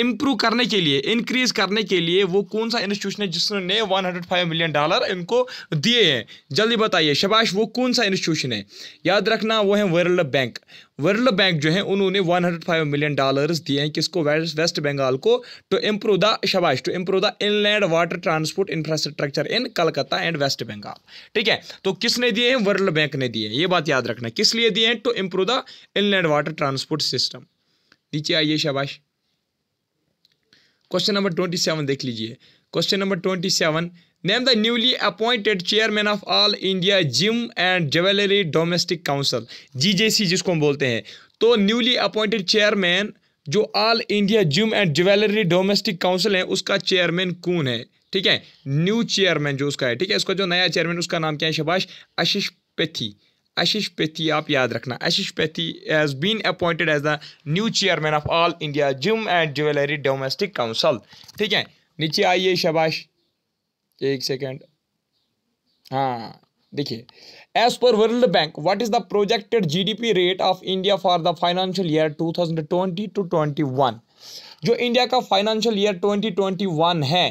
इम्प्रूव करने के लिए इंक्रीज करने के लिए वो कौन सा इंस्टीट्यूशन है जिसने फाइव मिलियन डॉलर इनको दिए हैं जल्दी बताइए शबाश वो कौन सा इंस्टीट्यूशन है याद रखना वो है वर्ल्ड बैंक वर्ल्ड बैंक जो है उन्होंने 105 मिलियन डॉलर्स दिए हैं किसको वेस्ट बंगाल को टू इम्प्रूव द शबाश to improve the inland water transport infrastructure in Calcutta and West Bengal ठीक है तो किसने दिए हैं वर्ल्ड बैंक ने दिए ये बात याद रखना किस लिए दिए हैं to improve the inland water transport system नीचे आइए शबाश क्वेश्चन नंबर ट्वेंटी सेवन देख लीजिए क्वेश्चन नंबर ट्वेंटी सेवन Name the newly appointed chairman of All India Gym and Jewelry Domestic Council. GJC जिसको हम बोलते हैं तो न्यूली अपॉइंटेड चेयरमैन जो all India gem and jewellery domestic council है उसका चेयरमैन कौन है ठीक है न्यू चेयरमैन जो उसका है ठीक है उसका जो नया चेयरमैन उसका नाम क्या है शबाश आशीष पेथी आशीष पेथी आप याद रखना Ashish Pethe has been appointed as the new chairman of all India gem and jewellery domestic council ठीक है नीचे आइए शबाश एक सेकेंड हाँ देखिए as per World Bank what is the projected GDP rate of India for the financial year 2020 to 21 जो India का financial year 2021 है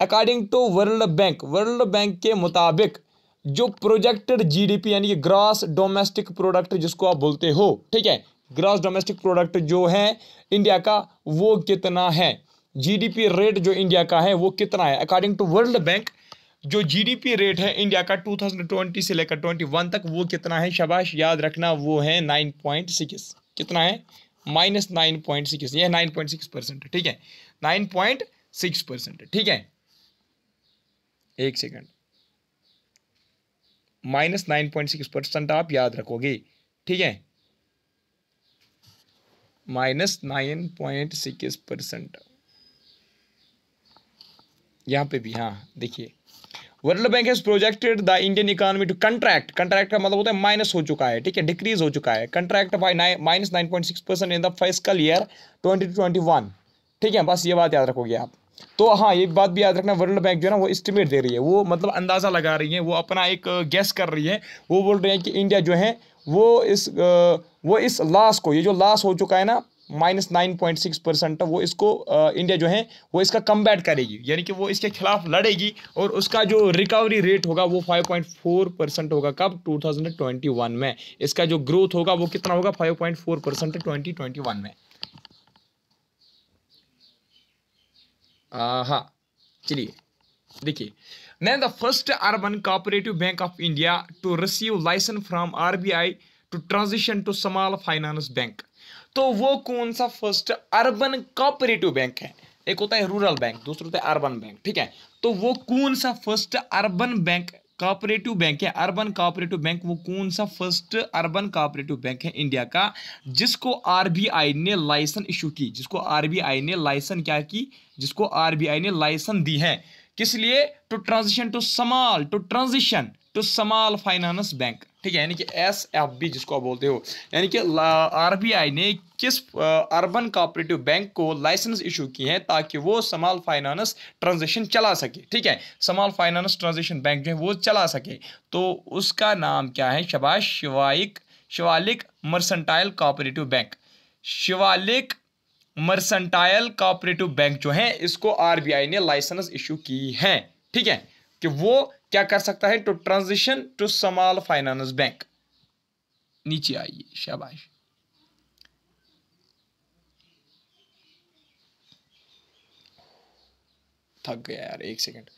according to World Bank World Bank के मुताबिक जो प्रोजेक्टेड जीडीपी यानी कि ग्रॉस डोमेस्टिक प्रोडक्ट जिसको आप बोलते हो ठीक है ग्रॉस डोमेस्टिक प्रोडक्ट जो है इंडिया का वो कितना है जीडीपी रेट जो इंडिया का है वो कितना है अकॉर्डिंग टू वर्ल्ड बैंक जो जीडीपी रेट है इंडिया का 2020 से लेकर 21 तक वो कितना है शबाश याद रखना वो है 9.6 कितना है माइनस नाइन पॉइंट सिक्स यह नाइन पॉइंट सिक्स परसेंट ठीक है नाइन पॉइंट सिक्स परसेंट ठीक है एक second minus nine point six percent आप याद रखोगे ठीक है minus nine point six percent यहाँ पे भी हाँ देखिए World Bank has projected the Indian economy to contract contract का मतलब होता है माइनस हो चुका है ठीक है डिक्रीज हो चुका है contract by nine minus nine point six percent in the physical year twenty twenty one ठीक है बस ये बात याद रखोगे आप तो हाँ ये बात भी याद रखना वर्ल्ड बैंक जो है ना वो एस्टिमेट दे रही है वो मतलब अंदाज़ा लगा रही है वो अपना एक गैस कर रही है वो बोल रहे हैं कि इंडिया जो है वो इस वो इस लॉस को ये जो लॉस हो चुका है ना minus nine point six percent वो इसको इंडिया जो है वो इसका कम करेगी यानी कि वो इसके खिलाफ लड़ेगी और उसका जो रिकवरी रेट होगा वो फाइव पॉइंट फोर परसेंट होगा कब टू थाउजेंड ट्वेंटी वन में इसका जो ग्रोथ होगा वो कितना होगा five point four percent twenty twenty one में हाँ चलिए देखिए then the first urban cooperative bank of India to receive licence from R to transition to small finance bank तो वो कौन सा फर्स्ट अर्बन कॉपरेटिव बैंक है एक होता है रूरल बैंक दूसरा होता है अर्बन बैंक ठीक है तो वो कौन सा first urban bank cooperative bank है अर्बन कोऑपरेटिव बैंक वो कौन सा फर्स्ट अर्बन कॉपरेटिव बैंक है इंडिया का जिसको आरबीआई ने लाइसेंस इशू की जिसको आरबीआई ने लाइसेंस क्या की जिसको आरबीआई ने लाइसेंस दी है किस लिए to transition to small to transition to small finance bank ठीक है यानी कि एस एफ बी जिसको आप बोलते हो यानी कि आरबीआई ने किस अर्बन कॉपरेटिव बैंक को लाइसेंस इशू किए हैं ताकि वो समाल फाइनेंस ट्रांजेक्शन चला सके ठीक है समाल फाइनेंस ट्रांजेक्शन बैंक जो है वो चला सके तो उसका नाम क्या है शबाश शिवाइक Shivalik mercantile cooperative bank Shivalik mercantile cooperative bank जो है इसको आरबीआई ने लाइसेंस इशू की है ठीक है कि वो क्या कर सकता है to transition to small finance bank नीचे आइए शाबाश थक गया यार एक सेकंड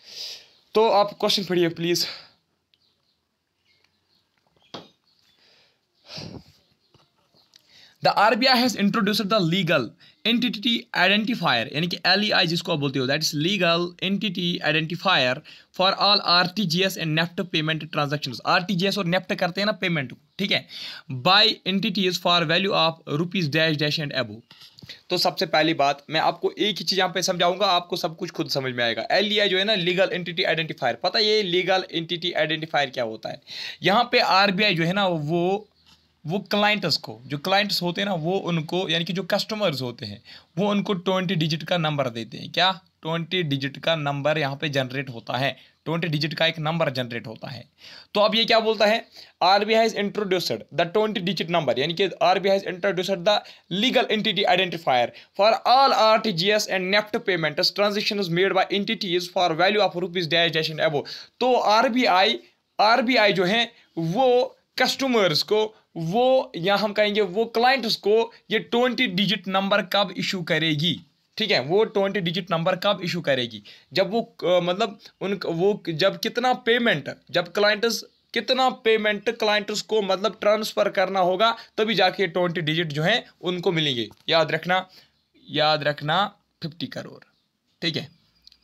तो आप क्वेश्चन पढ़िए please the RBI has introduced the legal entity identifier यानी कि एल आई e जिसको आप बोलते हो that is legal entity identifier for all R T G S and NEFT payment transaction R T G S और NEFT e करते हैं ना पेमेंट को ठीक है by entities for value of rupees dash dash and above तो सबसे पहली बात मैं आपको एक ही चीज़ यहाँ पे समझाऊंगा आपको सब कुछ खुद समझ में आएगा एल e जो है ना लीगल एंटिटी आइडेंटिफायर पता ये लीगल एंटिटी आइडेंटिफायर क्या होता है यहाँ पे आर जो है ना वो वो क्लाइंट्स को जो क्लाइंट्स होते हैं ना वो उनको यानी कि जो कस्टमर्स होते हैं वो उनको ट्वेंटी डिजिट का नंबर देते हैं क्या ट्वेंटी डिजिट का नंबर यहाँ पे जनरेट होता है ट्वेंटी डिजिट का एक नंबर जनरेट होता है तो अब ये क्या बोलता है R B has introduced the twenty digit number यानी कि R B has introduced the legal entity identifier for all R T G S and NEFT payment transaction made by entities for value of rupees dash dash and above तो R B I R B I जो है वो customers को वो या हम कहेंगे वो क्लाइंट्स को ये ट्वेंटी डिजिट नंबर कब इशू करेगी ठीक है वो ट्वेंटी डिजिट नंबर कब इशू करेगी जब वो मतलब उन वो जब कितना पेमेंट जब क्लाइंट्स कितना पेमेंट क्लाइंट्स को मतलब ट्रांसफ़र करना होगा तभी जाके ट्वेंटी डिजिट जो हैं उनको मिलेंगे याद रखना याद रखना फिफ्टी करोड़ ठीक है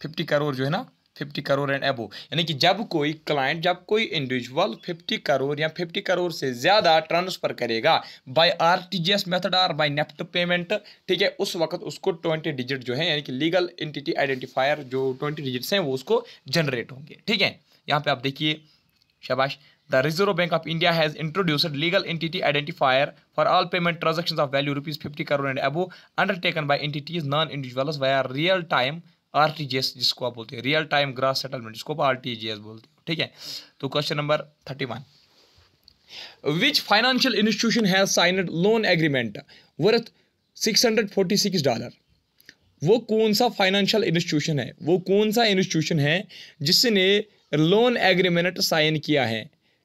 फिफ्टी करोड़ जो है ना फिफ्टी करोड़ एंड एबो यानी कि जब कोई क्लाइंट जब कोई इंडिविजुअल फिफ्टी करोड़ या फिफ्टी करोड़ से ज़्यादा ट्रांसफ़र करेगा by RTGS method or by NEFT payment ठीक है उस वक्त उसको ट्वेंटी डिजिट जो है यानी कि लीगल इंटिटी आइडेंटिफायर जो ट्वेंटी डिजिट हैं वो उसको जनरेट होंगे ठीक है यहाँ पे आप देखिए शबाश the Reserve Bank of India has introduced legal entity identifier for all payment transaction of value rupees fifty crore and above undertaken by entities non individuals via real time R जिसको आप बोलते हैं रियल टाइम ग्रास सेटलमेंट जिसको आप are बोलते हो ठीक है तो question number thirty one which financial institution has signed loan agreement worth six hundred forty six dollar वो कौन सा फाइनेंशियल इंस्टीट्यूशन है वो कौन सा इंस्टीट्यूशन है जिसने लोन एग्रीमेंट साइन किया है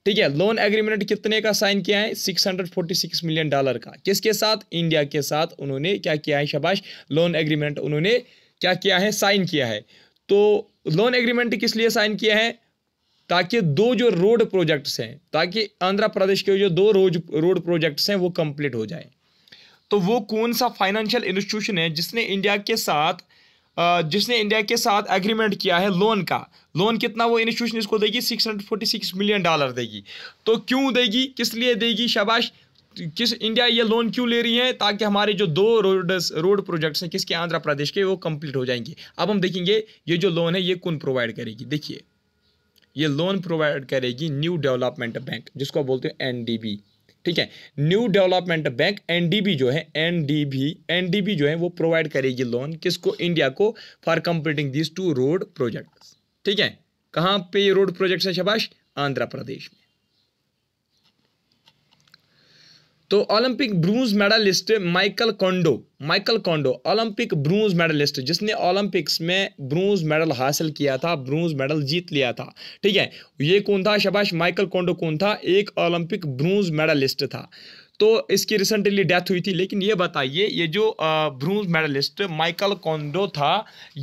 ठीक है लोन एग्रीमेंट कितने का साइन किया है 646 मिलियन डॉलर का किसके साथ इंडिया के साथ उन्होंने क्या किया है शबाश लोन एग्रीमेंट उन्होंने क्या किया है साइन किया है तो लोन एग्रीमेंट किस लिए साइन किया है ताकि दो जो रोड प्रोजेक्ट्स हैं ताकि आंध्र प्रदेश के जो दो रोज रोड प्रोजेक्ट्स हैं वो कंप्लीट हो जाए तो वो कौन सा फाइनेंशियल इंस्टीट्यूशन है जिसने इंडिया के साथ जिसने इंडिया के साथ एग्रीमेंट किया है लोन का लोन कितना वो इंस्टीट्यूशन इसको देगी 646 मिलियन डॉलर देगी तो क्यों देगी किस लिए देगी शाबाश किस इंडिया ये लोन क्यों ले रही है ताकि हमारे जो दो रोड रोड प्रोजेक्ट्स हैं किसके आंध्र प्रदेश के वो कंप्लीट हो जाएंगे अब हम देखेंगे ये जो लोन है ये कौन प्रोवाइड करेगी देखिए ये लोन प्रोवाइड करेगी न्यू डेवलपमेंट बैंक जिसको बोलते हैं एनडीबी ठीक है न्यू डेवलपमेंट बैंक एनडीबी जो है एनडीबी एनडीबी जो है वो प्रोवाइड करेगी लोन किसको इंडिया को for completing this two road project ठीक है कहाँ पे ये रोड प्रोजेक्ट्स है शबाश आंध्र प्रदेश तो Olympic bronze medallist Michael Kindo Michael Kindo Olympic bronze medallist जिसने ओलंपिक्स में ब्रूज मेडल हासिल किया था ब्रूज मेडल जीत लिया था ठीक है ये कौन था शबाश माइकल कॉन्डो कौन था एक ओलंपिक ब्रूज मेडलिस्ट था तो इसकी रिसेंटली डेथ हुई थी लेकिन ये बताइए ये जो ब्रूज मेडलिस्ट माइकल कॉन्डो था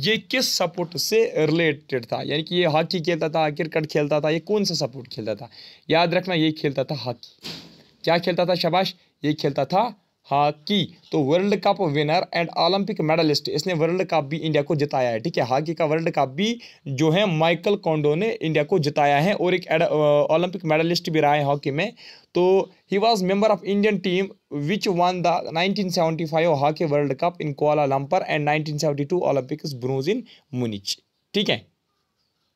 ये किस सपोर्ट से रिलेटेड था यानी कि ये हॉकी खेलता था क्रिकेट खेलता था ये कौन सा सपोर्ट खेलता था याद रखना ये खेलता था हॉकी क्या खेलता था शबाश ये खेलता था हॉकी तो World Cup winner and Olympic medallist इसने वर्ल्ड कप भी इंडिया को जिताया है ठीक है हॉकी का वर्ल्ड कप भी जो है माइकल कॉन्डो ने इंडिया को जिताया है और एक ओलंपिक मेडलिस्ट भी रहा है हॉकी में तो he was member of Indian team which won the 1975 hockey World Cup in Lumpur and two Olympic bronze in Munich ठीक है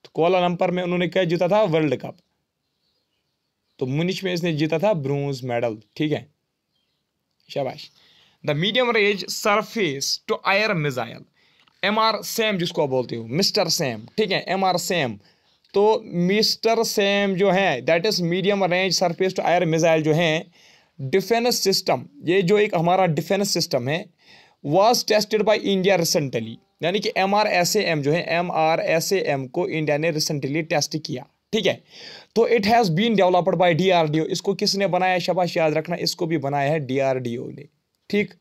तो लंपर में उन्होंने क्या जीता था वर्ल्ड कप तो मुनिच में इसने जीता था ब्रोंज मेडल ठीक है शाबाश the medium range surface to air missile M R SAM जिसको आप बोलते हो मिस्टर सेम ठीक है एम आर सेम तो मिस्टर सेम जो है that is medium range surface to air missile जो है डिफेंस सिस्टम ये जो एक हमारा डिफेंस सिस्टम है was tested by India recently यानी कि एम आर एस एम जो है एम आर एस एम को इंडिया ने रिसेंटली टेस्ट किया ठीक है तो it has been developed by DRDO इसको किसने बनाया शबाश याद रखना इसको भी बनाया है डीआरडीओ ने ठीक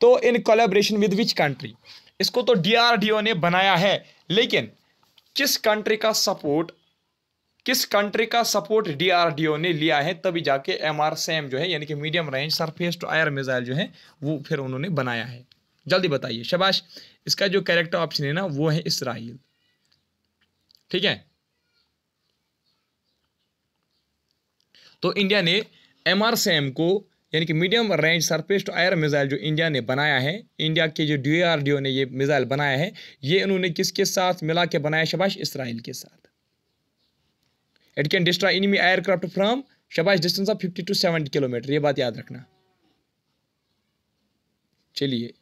तो in collaboration with which country इसको तो डीआरडीओ ने बनाया है लेकिन किस कंट्री का सपोर्ट किस कंट्री का सपोर्ट डीआरडीओ ने लिया है तभी जाके एम आर सैम जो है यानी कि medium range surface to air missile जो है वो फिर उन्होंने बनाया है जल्दी बताइए शबाश इसका जो कैरेक्टर ऑप्शन है ना वो है इसराइल ठीक है तो इंडिया ने एम को यानी कि medium range surface to air air missile जो इंडिया ने बनाया है इंडिया के जो ओ ने ये मिज़ाइल बनाया है ये उन्होंने किसके साथ मिला के बनाया शबाश इसराइल के साथ it can destroy enemy aircraft from शबाश distance of fifty to seventy kilometre ये बात याद रखना चलिए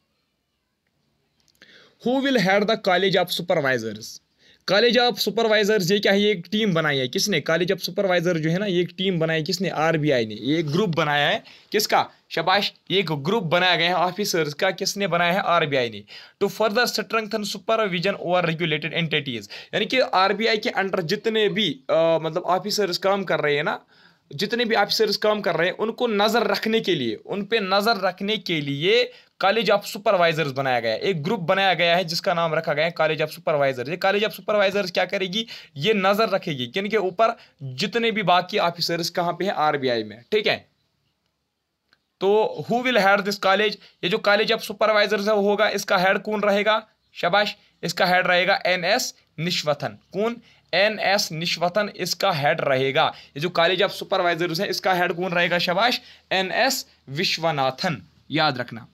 who will head the college of supervisors college of supervisors ये क्या है ये एक टीम बनाई है किसने कॉलेज ऑफ सुपरवाइजर जो है ना ये एक टीम बनाई किसने आरबीआई ने ये एक ग्रुप बनाया है किसका शबाश ये एक ग्रुप बनाया गया है ऑफिसर्स का किसने बनाया है आरबीआई ने to further strengthen supervision over regulated entities यानी कि आरबीआई के अंडर जितने भी आ, मतलब ऑफिसर्स काम कर रहे हैं ना जितने भी ऑफिसर्स काम कर रहे हैं उनको नज़र रखने के लिए उन पर नज़र रखने के लिए कॉलेज ऑफ सुपरवाइजर्स बनाया गया है एक ग्रुप बनाया गया है जिसका नाम रखा गया है कॉलेज ऑफ सुपरवाइजर ये कॉलेज ऑफ सुपरवाइजर्स क्या करेगी ये नजर रखेगी किन के ऊपर जितने भी बाकी ऑफिसर्स कहाँ पे हैं आरबीआई में ठीक है तो who will head this college ये जो कॉलेज ऑफ सुपरवाइजर्स है वो होगा इसका हेड कौन रहेगा शबाश इसका हेड रहेगा एन एस निश्वथन कौन एन एस निश्वथन इसका हेड रहेगा ये जो कॉलेज ऑफ सुपरवाइजर्स है इसका हेड कौन रहेगा शबाश एन एस विश्वनाथन याद रखना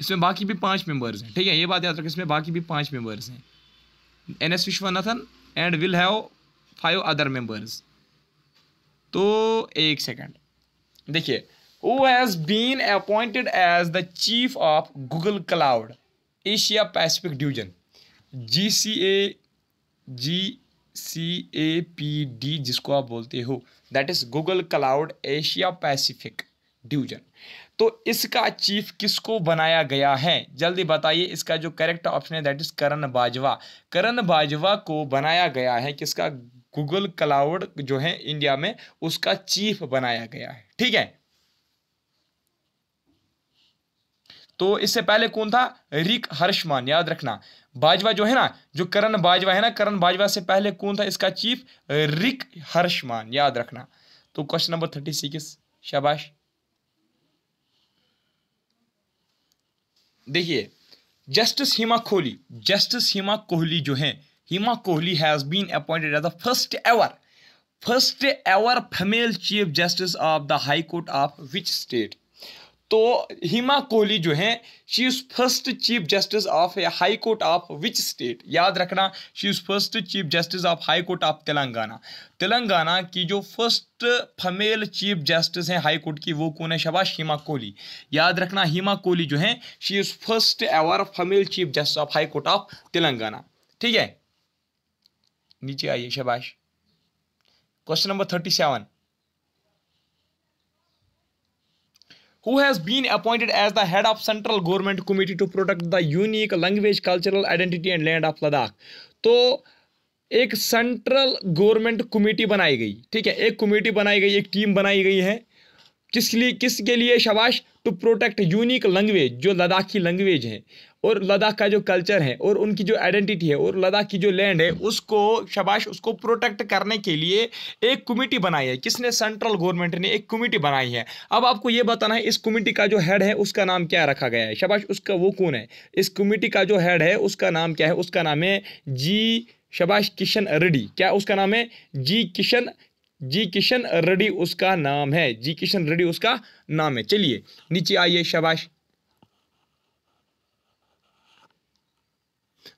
इसमें बाकी भी पांच मेम्बर्स हैं ठीक है ये बात याद रखें इसमें बाकी भी पांच मेंबर्स हैं N S Vishwanathan and will have five other members तो एक सेकंड देखिए chief of Google Cloud Asia Pacific chief G C A G C A P D जिसको आप बोलते हो that is Google Cloud Asia Pacific division तो इसका chief किसको बनाया गया है जल्दी बताइए इसका जो करेक्ट ऑप्शन है दैट इज करण बाजवा करण बाजवा को बनाया गया है किसका गूगल क्लाउड जो है इंडिया में उसका चीफ बनाया गया है ठीक है तो इससे पहले कौन था रिक हर्षमान याद रखना बाजवा जो है ना जो करण बाजवा है ना करण बाजवा से पहले कौन था इसका चीफ रिक हर्षमान याद रखना तो क्वेश्चन नंबर थर्टी सिक्स शाबाश देखिए जस्टिस हिमा कोहली जस्टिस हिमा कोहली जो हैं Hima Kohli has been appointed as the first ever first ever female chief justice of the high court of which state तो हिमा कोहली जो है she is first chief justice of high court of which state याद रखना she is first chief justice of high court of Telangana Telangana की जो first female chief justice हैं high court की वो कौन है शबाश हिमा कोहली याद रखना हिमा कोहली जो है she is first ever female chief justice of high court of Telangana ठीक है नीचे आइए शबाश question number thirty seven who has been appointed as the head of Central Government Committee to protect the unique language, cultural identity and land of Ladakh. तो एक central government committee बनाई गई ठीक है एक कमेटी बनाई गई एक टीम बनाई गई है किस लिए किसके लिए शबाश टू प्रोटेक्ट यूनिक लैंग्वेज जो लद्दाखी लैंग्वेज है और लद्दाख का जो कल्चर है और उनकी जो आइडेंटिटी है और लद्दाख की जो लैंड है उसको शबाश उसको प्रोटेक्ट करने के लिए एक कमेटी बनाई है किसने सेंट्रल गवर्नमेंट ने एक कमेटी बनाई है अब आपको ये बताना है इस कमेटी का जो हेड है उसका नाम क्या रखा गया है शबाश उसका वो कौन है इस कमेटी का जो हेड है उसका नाम क्या है उसका नाम है जी शबाश किशन रेड्डी क्या उसका नाम है जी किशन जी किशन रेड्डी उसका नाम है जी किशन रेड्डी उसका नाम है चलिए नीचे आइए शाबाश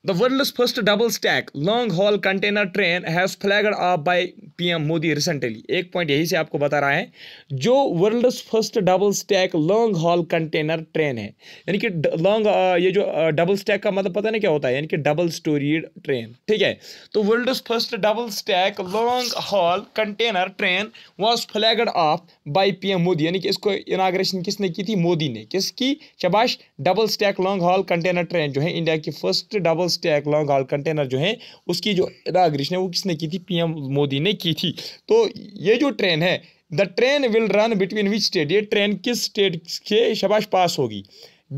The world's first double stack long haul container train has flagged off by PM Modi recently. एक पॉइंट यही से आपको बता रहा है जो world's first double stack long haul container train है यानी कि लॉन्ग ये जो डबल स्टैक का मतलब पता नहीं क्या होता है यानी कि डबल स्टोरी ट्रेन ठीक है तो world's first double stack long haul container train was flagged off by P M Modi यानी कि इसको इनाग्रेशन किसने की थी मोदी ने किसकी शबाश double stack long haul container train जो है इंडिया की first double double stack long haul container जो है उसकी जो इनाग्रेशन है वो किसने की थी पीएम मोदी ने की थी तो ये जो ट्रेन है the train will run between which state ये ट्रेन किस स्टेट के शबाश पास होगी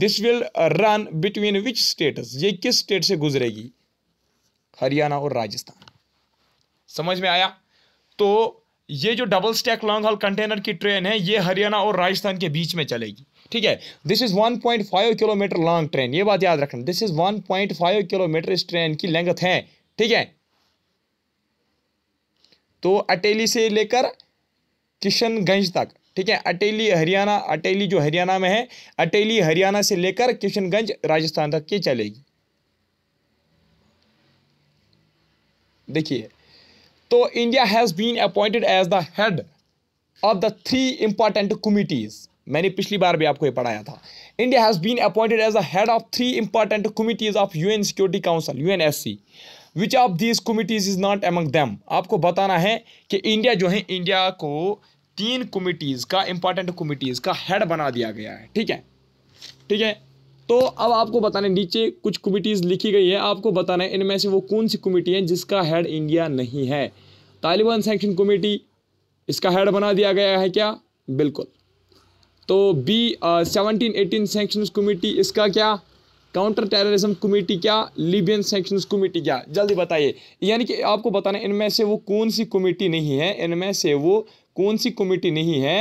this will run between which states ये किस स्टेट से गुजरेगी हरियाणा और राजस्थान समझ में आया तो ये जो double stack long haul container की ट्रेन है ये हरियाणा और राजस्थान के बीच में चलेगी ठीक है this is 1.5 kilometre long train ये बात याद रखना दिस इज़ 1.5 किलोमीटर इस ट्रेन की लेंथ है ठीक है तो अटेली से लेकर किशनगंज तक ठीक है अटेली हरियाणा अटेली जो हरियाणा में है अटेली हरियाणा से लेकर किशनगंज राजस्थान तक की चलेगी देखिए तो India has been appointed as the head of the three important committees मैंने पिछली बार भी आपको ये पढ़ाया था India has been appointed as a head of three important committees of UN Security Council UNSC which of these committees is not among them आपको बताना है कि इंडिया जो है इंडिया को तीन कमिटीज़ का इंपॉर्टेंट कमिटीज़ का हेड बना दिया गया है ठीक है ठीक है तो अब आपको बताने नीचे कुछ कमिटीज़ लिखी गई है आपको बताना है इनमें से वो कौन सी कमिटी है जिसका हेड इंडिया नहीं है तालिबान सेंक्शन कमेटी इसका हेड बना दिया गया है क्या बिल्कुल तो B seventeen eighteen sanction committee इसका क्या काउंटर टेररिज्म कमेटी क्या लिबियन सेंक्शन कमेटी क्या जल्दी बताइए यानी कि आपको बताना इनमें से वो कौन सी कमेटी नहीं है इनमें से वो कौन सी कमेटी नहीं है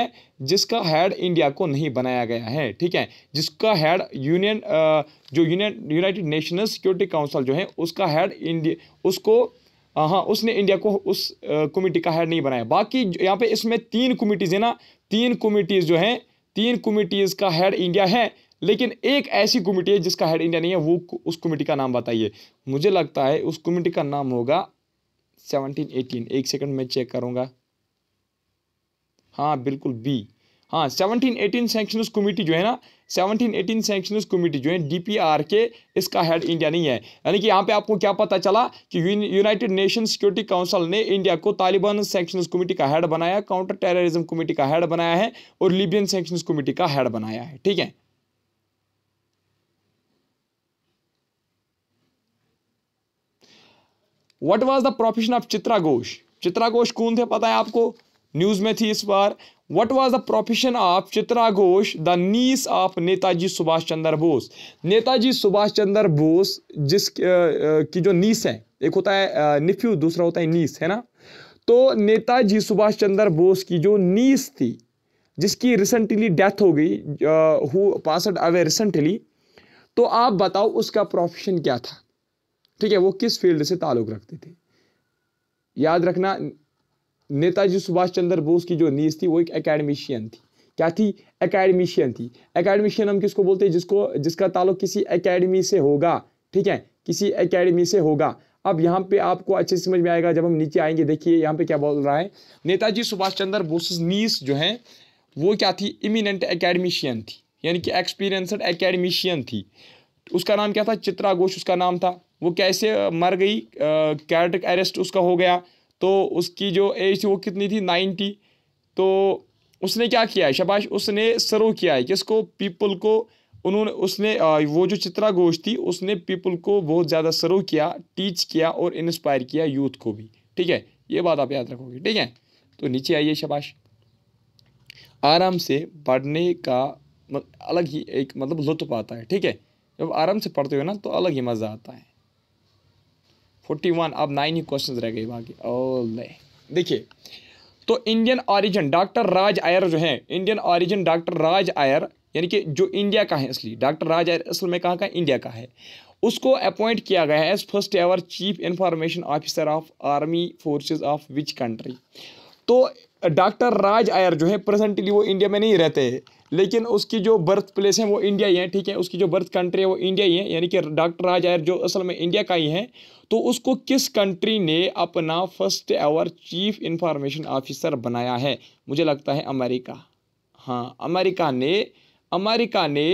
जिसका हेड इंडिया को नहीं बनाया गया है ठीक है जिसका हेड यूनियन uh, जो union United Nation Security Council जो है उसका हेड इंडिया उसको uh, हाँ उसने इंडिया को उस कमेटी uh, का हेड नहीं बनाया बाकी यहाँ पे इसमें तीन कमेटीज़ है ना तीन कमेटीज़ जो हैं तीन कमिटीज़ का हेड इंडिया है लेकिन एक ऐसी कमिटी है जिसका हेड इंडिया नहीं है वो उस कमेटी का नाम बताइए मुझे लगता है उस कमिटी का नाम होगा सेवनटीन एटीन एक सेकंड में चेक करूंगा हाँ बिल्कुल बी हाँ सेवनटीन एटीन सेंक्शन कमेटी जो है ना सेवनटीन एटीन सेंक्शन कमेटी जो है डीपीआर के इसका हेड इंडिया नहीं है यानी कि यहाँ पे आपको क्या पता चला कि यूनाइटेड नेशन सिक्योरिटी काउंसिल ने इंडिया को तालिबान सेंक्शन कमेटी का हेड बनाया काउंटर टेररिज्म कमेटी का हेड बनाया है और लिबियन सेंक्शन कमेटी का हेड बनाया है ठीक है what was the profession of Chitra Ghosh Chitra Ghosh कौन थे पता है आपको न्यूज़ में थी इस बार what was the profession of Chitra Ghosh the niece of Netaji Subhash Chandra Bose Netaji Subhash Chandra Bose जिस की जो नीस है एक होता है निफ्यू दूसरा होता है नीस है ना तो नेताजी सुभाष चंद्र बोस की जो नीस थी जिसकी रिसेंटली डेथ हो गई हु पासड अवे रिसेंटली तो आप बताओ उसका प्रोफेशन क्या था ठीक है वो किस फील्ड से ताल्लुक़ रखते थे याद रखना नेताजी सुभाष चंद्र बोस की जो नीस थी वो एक एकेडमिशियन थी क्या थी एकेडमिशियन थी एकेडमिशियन हम किसको बोलते हैं जिसको जिसका ताल्लुक किसी एकेडमी से होगा ठीक है किसी एकेडमी से होगा अब यहाँ पे आपको अच्छे से समझ में आएगा जब हम नीचे आएंगे देखिए यहाँ पे क्या बोल रहा है नेताजी सुभाष चंद्र बोस नीस जो है वो क्या थी इमिनेंट एकेडमिशियन थी यानी कि एक्सपीरियंसड एकेडमिशियन थी उसका नाम क्या था चित्रा घोष उसका नाम था वो कैसे मर गई कैरेक्टर अरेस्ट उसका हो गया तो उसकी जो एज थी वो कितनी थी नाइन्टी तो उसने क्या किया है शबाश उसने सर्व किया है किसको पीपल को उन्होंने उसने वो जो चित्रा घोष थी उसने पीपल को बहुत ज़्यादा सर्व किया टीच किया और इंस्पायर किया यूथ को भी ठीक है ये बात आप याद रखोगे ठीक है तो नीचे आइए शबाश आराम से पढ़ने का अलग ही एक मतलब लुत्फ आता है ठीक है जब आराम से पढ़ते हो ना तो अलग ही मज़ा आता है फोर्टी वन अब नाइन ही क्वेश्चन रह गए बाकी ओले देखिए तो Indian origin doctor Raj Iyer जो है Indian origin doctor Raj Iyer यानी कि जो इंडिया का है असली डॉक्टर राज आयर असल में कहाँ का इंडिया का है उसको अपॉइंट किया गया है as first ever chief information officer of army forces of which country तो डॉक्टर राज आयर जो है प्रेजेंटली वो इंडिया में नहीं रहते हैं लेकिन उसकी जो बर्थ प्लेस है वो इंडिया ही है ठीक है उसकी जो बर्थ कंट्री है वो इंडिया ही है यानी कि डॉक्टर राज आयर जो असल में इंडिया का ही है तो उसको किस कंट्री ने अपना first ever chief information officer बनाया है मुझे लगता है अमेरिका हाँ अमेरिका ने अमेरिका ने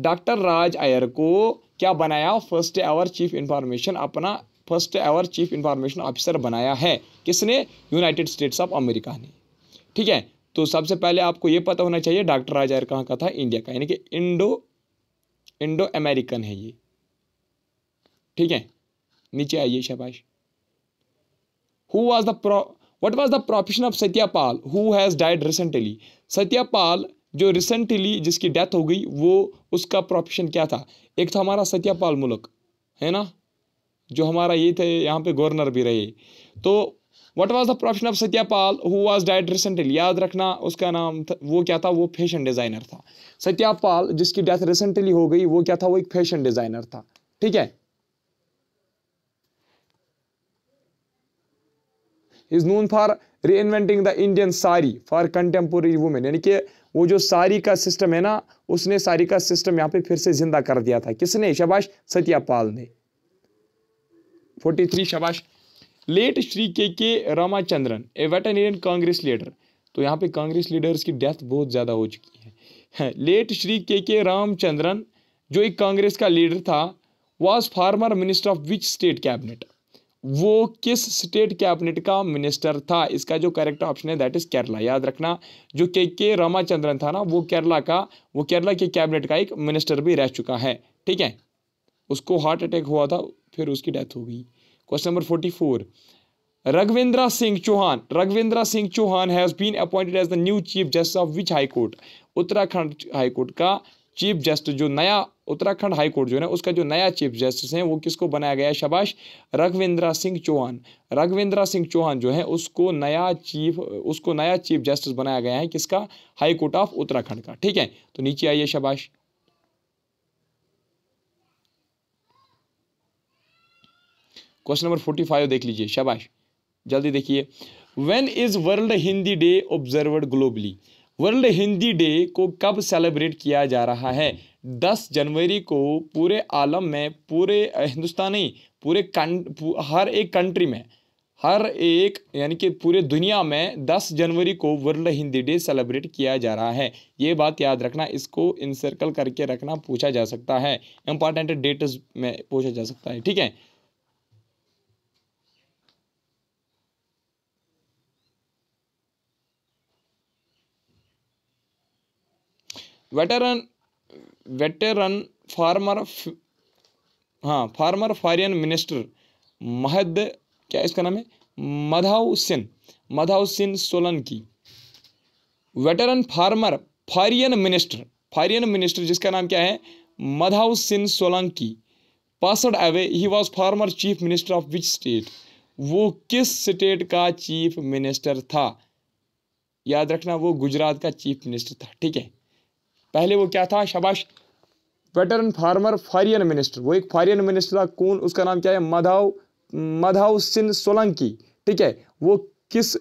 डॉक्टर राज आयर को क्या बनाया फर्स्ट एवर चीफ इंफॉर्मेशन अपना first ever chief information officer बनाया है किसने यूनाइटेड स्टेट्स ऑफ अमेरिका ने ठीक है तो सबसे पहले आपको ये पता होना चाहिए डॉक्टर राजायर कहाँ का था इंडिया का यानी कि इंडो इंडो अमेरिकन है ये ठीक है नीचे आइए शबाश who was the pro what was the profession of Satyapal who has died recently Satyapal जो रिसेंटली जिसकी डेथ हो गई वो उसका प्रोफेशन क्या था एक था हमारा सत्यापाल मुलक है ना जो हमारा ये थे यहाँ पे गवर्नर भी रहे तो what was the profession of Satyapal who was died recently याद रखना उसका नाम था वो क्या था वो फैशन डिज़ाइनर था सत्यापाल जिसकी डेथ रिसेंटली हो गई वो क्या था वो एक फैशन डिज़ाइनर था ठीक है is known for reinventing the Indian sari for contemporary women यानी कि वो जो सारी का सिस्टम है ना उसने सारी का सिस्टम यहाँ पे फिर से जिंदा कर दिया था किसने शबाश सत्यापाल ने 43 शबाश late Shri K K Ramachandran a veterinarian Congress leader तो यहाँ पे कांग्रेस लीडर्स की डेथ बहुत ज़्यादा हो चुकी है लेट श्री के के रामचंद्रन जो एक कांग्रेस का लीडर था was former minister of which state cabinet वो किस स्टेट कैबिनेट का मिनिस्टर था इसका जो करेक्ट ऑप्शन है दैट इज केरला याद रखना जो के के रामाचंद्रन था ना वो केरला का वो केरला के कैबिनेट का एक मिनिस्टर भी रह चुका है ठीक है उसको हार्ट अटैक हुआ था फिर उसकी डेथ हो गई Question number 44. Raghvendra Singh Chauhan. Raghvendra Singh Chauhan has been appointed as the new Chief Justice of which High Court? Uttarakhand high court का चीफ जस्टिस जो नया उत्तराखंड हाई कोर्ट जो है ना उसका जो नया चीफ जस्टिस है वो किसको बनाया गया है शबाश रघवेंद्रा सिंह चौहान रघवेंद्रा सिंह चौहान जो है उसको नया चीफ उसको नया चीफ जस्टिस बनाया गया है किसका हाई कोर्ट ऑफ उत्तराखंड का ठीक है तो नीचे आइए शबाश क्वेश्चन नंबर फोर्टी फाइव देख लीजिए शाबाश जल्दी देखिए when is world Hindi day observed globally world Hindi day को कब सेलिब्रेट किया जा रहा है दस जनवरी को पूरे आलम में पूरे हिंदुस्तान पूरे हर एक कंट्री में हर एक यानी कि पूरे दुनिया में 10 जनवरी को वर्ल्ड हिंदी डे सेलिब्रेट किया जा रहा है ये बात याद रखना इसको इंसर्कल करके रखना पूछा जा सकता है इंपॉर्टेंट डेट्स में पूछा जा सकता है ठीक है वेटरन वेटरन फार्मर हाँ फार्मर फॉरन मिनिस्टर महद क्या इसका नाम है Madhav Singh Madhav Singh Solanki veteran former foreign minister foreign minister जिसका नाम क्या है Madhav Singh Solanki passed away he was former chief minister of which state वो किस स्टेट का चीफ मिनिस्टर था याद रखना वो गुजरात का चीफ मिनिस्टर था ठीक है पहले वो क्या था शबाश वेटरन फार्मर फॉरियन मिनिस्टर वो एक फॉरियन मिनिस्टर था कौन उसका नाम क्या है मधाव मधाव सिंह सोलंकी ठीक है वो किस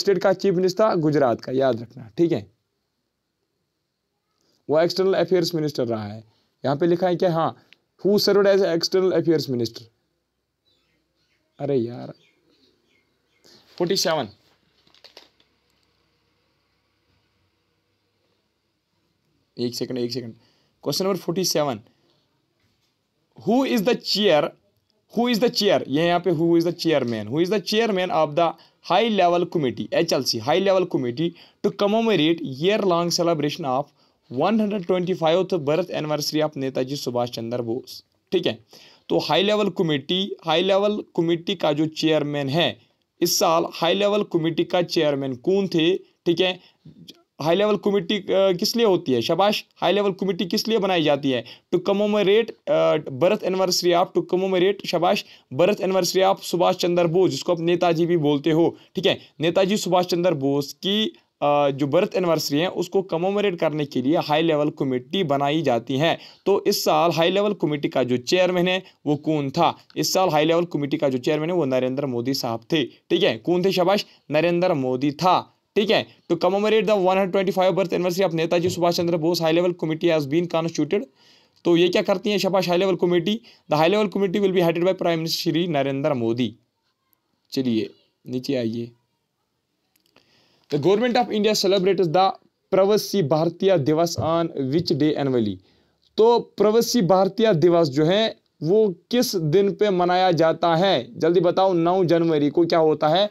स्टेट का चीफ मिनिस्टर था गुजरात का याद रखना ठीक है वो एक्सटर्नल अफेयर्स मिनिस्टर रहा है यहाँ पे लिखा है क्या हाँ who served as external affairs minister अरे यार फोर्टी सेवन एक सेकंड एक second question number forty seven who is the chair who is the chair ये यहाँ पे who is the chairman who is the chairman of the high level committee H L C high level committee to commemorate year long celebration of one hundred twenty five birth anniversary of Netaji Subhash Chandra Bose ठीक है तो high level committee high level committee का जो chairman है इस साल high level committee का chairman कौन थे ठीक है हाई लेवल कमेटी किस लिए होती है शबाश हाई लेवल कमेटी किस लिए बनाई जाती है to commemorate birth anniversary of to commemorate शबाश birth anniversary of Subhash Chandra Bose जिसको आप नेताजी भी बोलते हो ठीक है नेताजी सुभाष चंद्र बोस की जो बर्थ एनिवर्सरी है उसको कमोमरेट करने के लिए हाई लेवल कमेटी बनाई जाती है तो इस साल हाई लेवल कमेटी का जो चेयरमैन है वो कौन था इस साल हाई लेवल कमेटी का जो चेयरमैन है वो नरेंद्र मोदी साहब थे ठीक है कौन थे शबाश नरेंद्र मोदी था ठीक है to तो commemorate the 125 birth anniversary of Netaji Subhash Chandra Bose high level committee has been constituted तो ये क्या करती है शबाश high level committee the high level committee will be headed by prime minister Shri Narendra Modi चलिए नीचे आइए the government of India celebrate the Pravasi Bharatiya दिवस ऑन विच डे एनवली तो प्रवासी भारतीय दिवस जो है वो किस दिन पे मनाया जाता है जल्दी बताओ 9 जनवरी को क्या होता है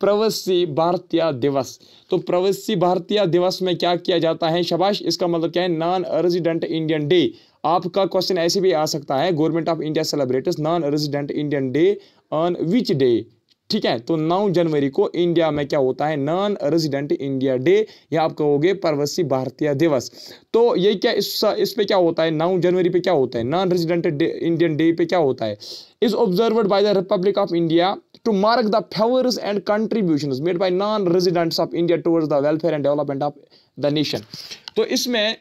प्रवासी भारतीय दिवस तो प्रवासी भारतीय दिवस में क्या किया जाता है शबाश इसका मतलब क्या है नॉन रेजिडेंट इंडियन डे आपका क्वेश्चन ऐसे भी आ सकता है government of India celebrate non resident Indian day on which day ठीक है तो 9 जनवरी को इंडिया में क्या होता है नॉन रेजिडेंट इंडिया डे या आप कहोगे प्रवासी भारतीय दिवस तो ये क्या इस इस पे क्या होता है 9 जनवरी पे क्या होता है नॉन रेजिडेंट इंडियन डे पे क्या होता है is observe by the republic of India to mark the favors and contributions made by non-residents of India towards the welfare and development of the nation. तो इसमें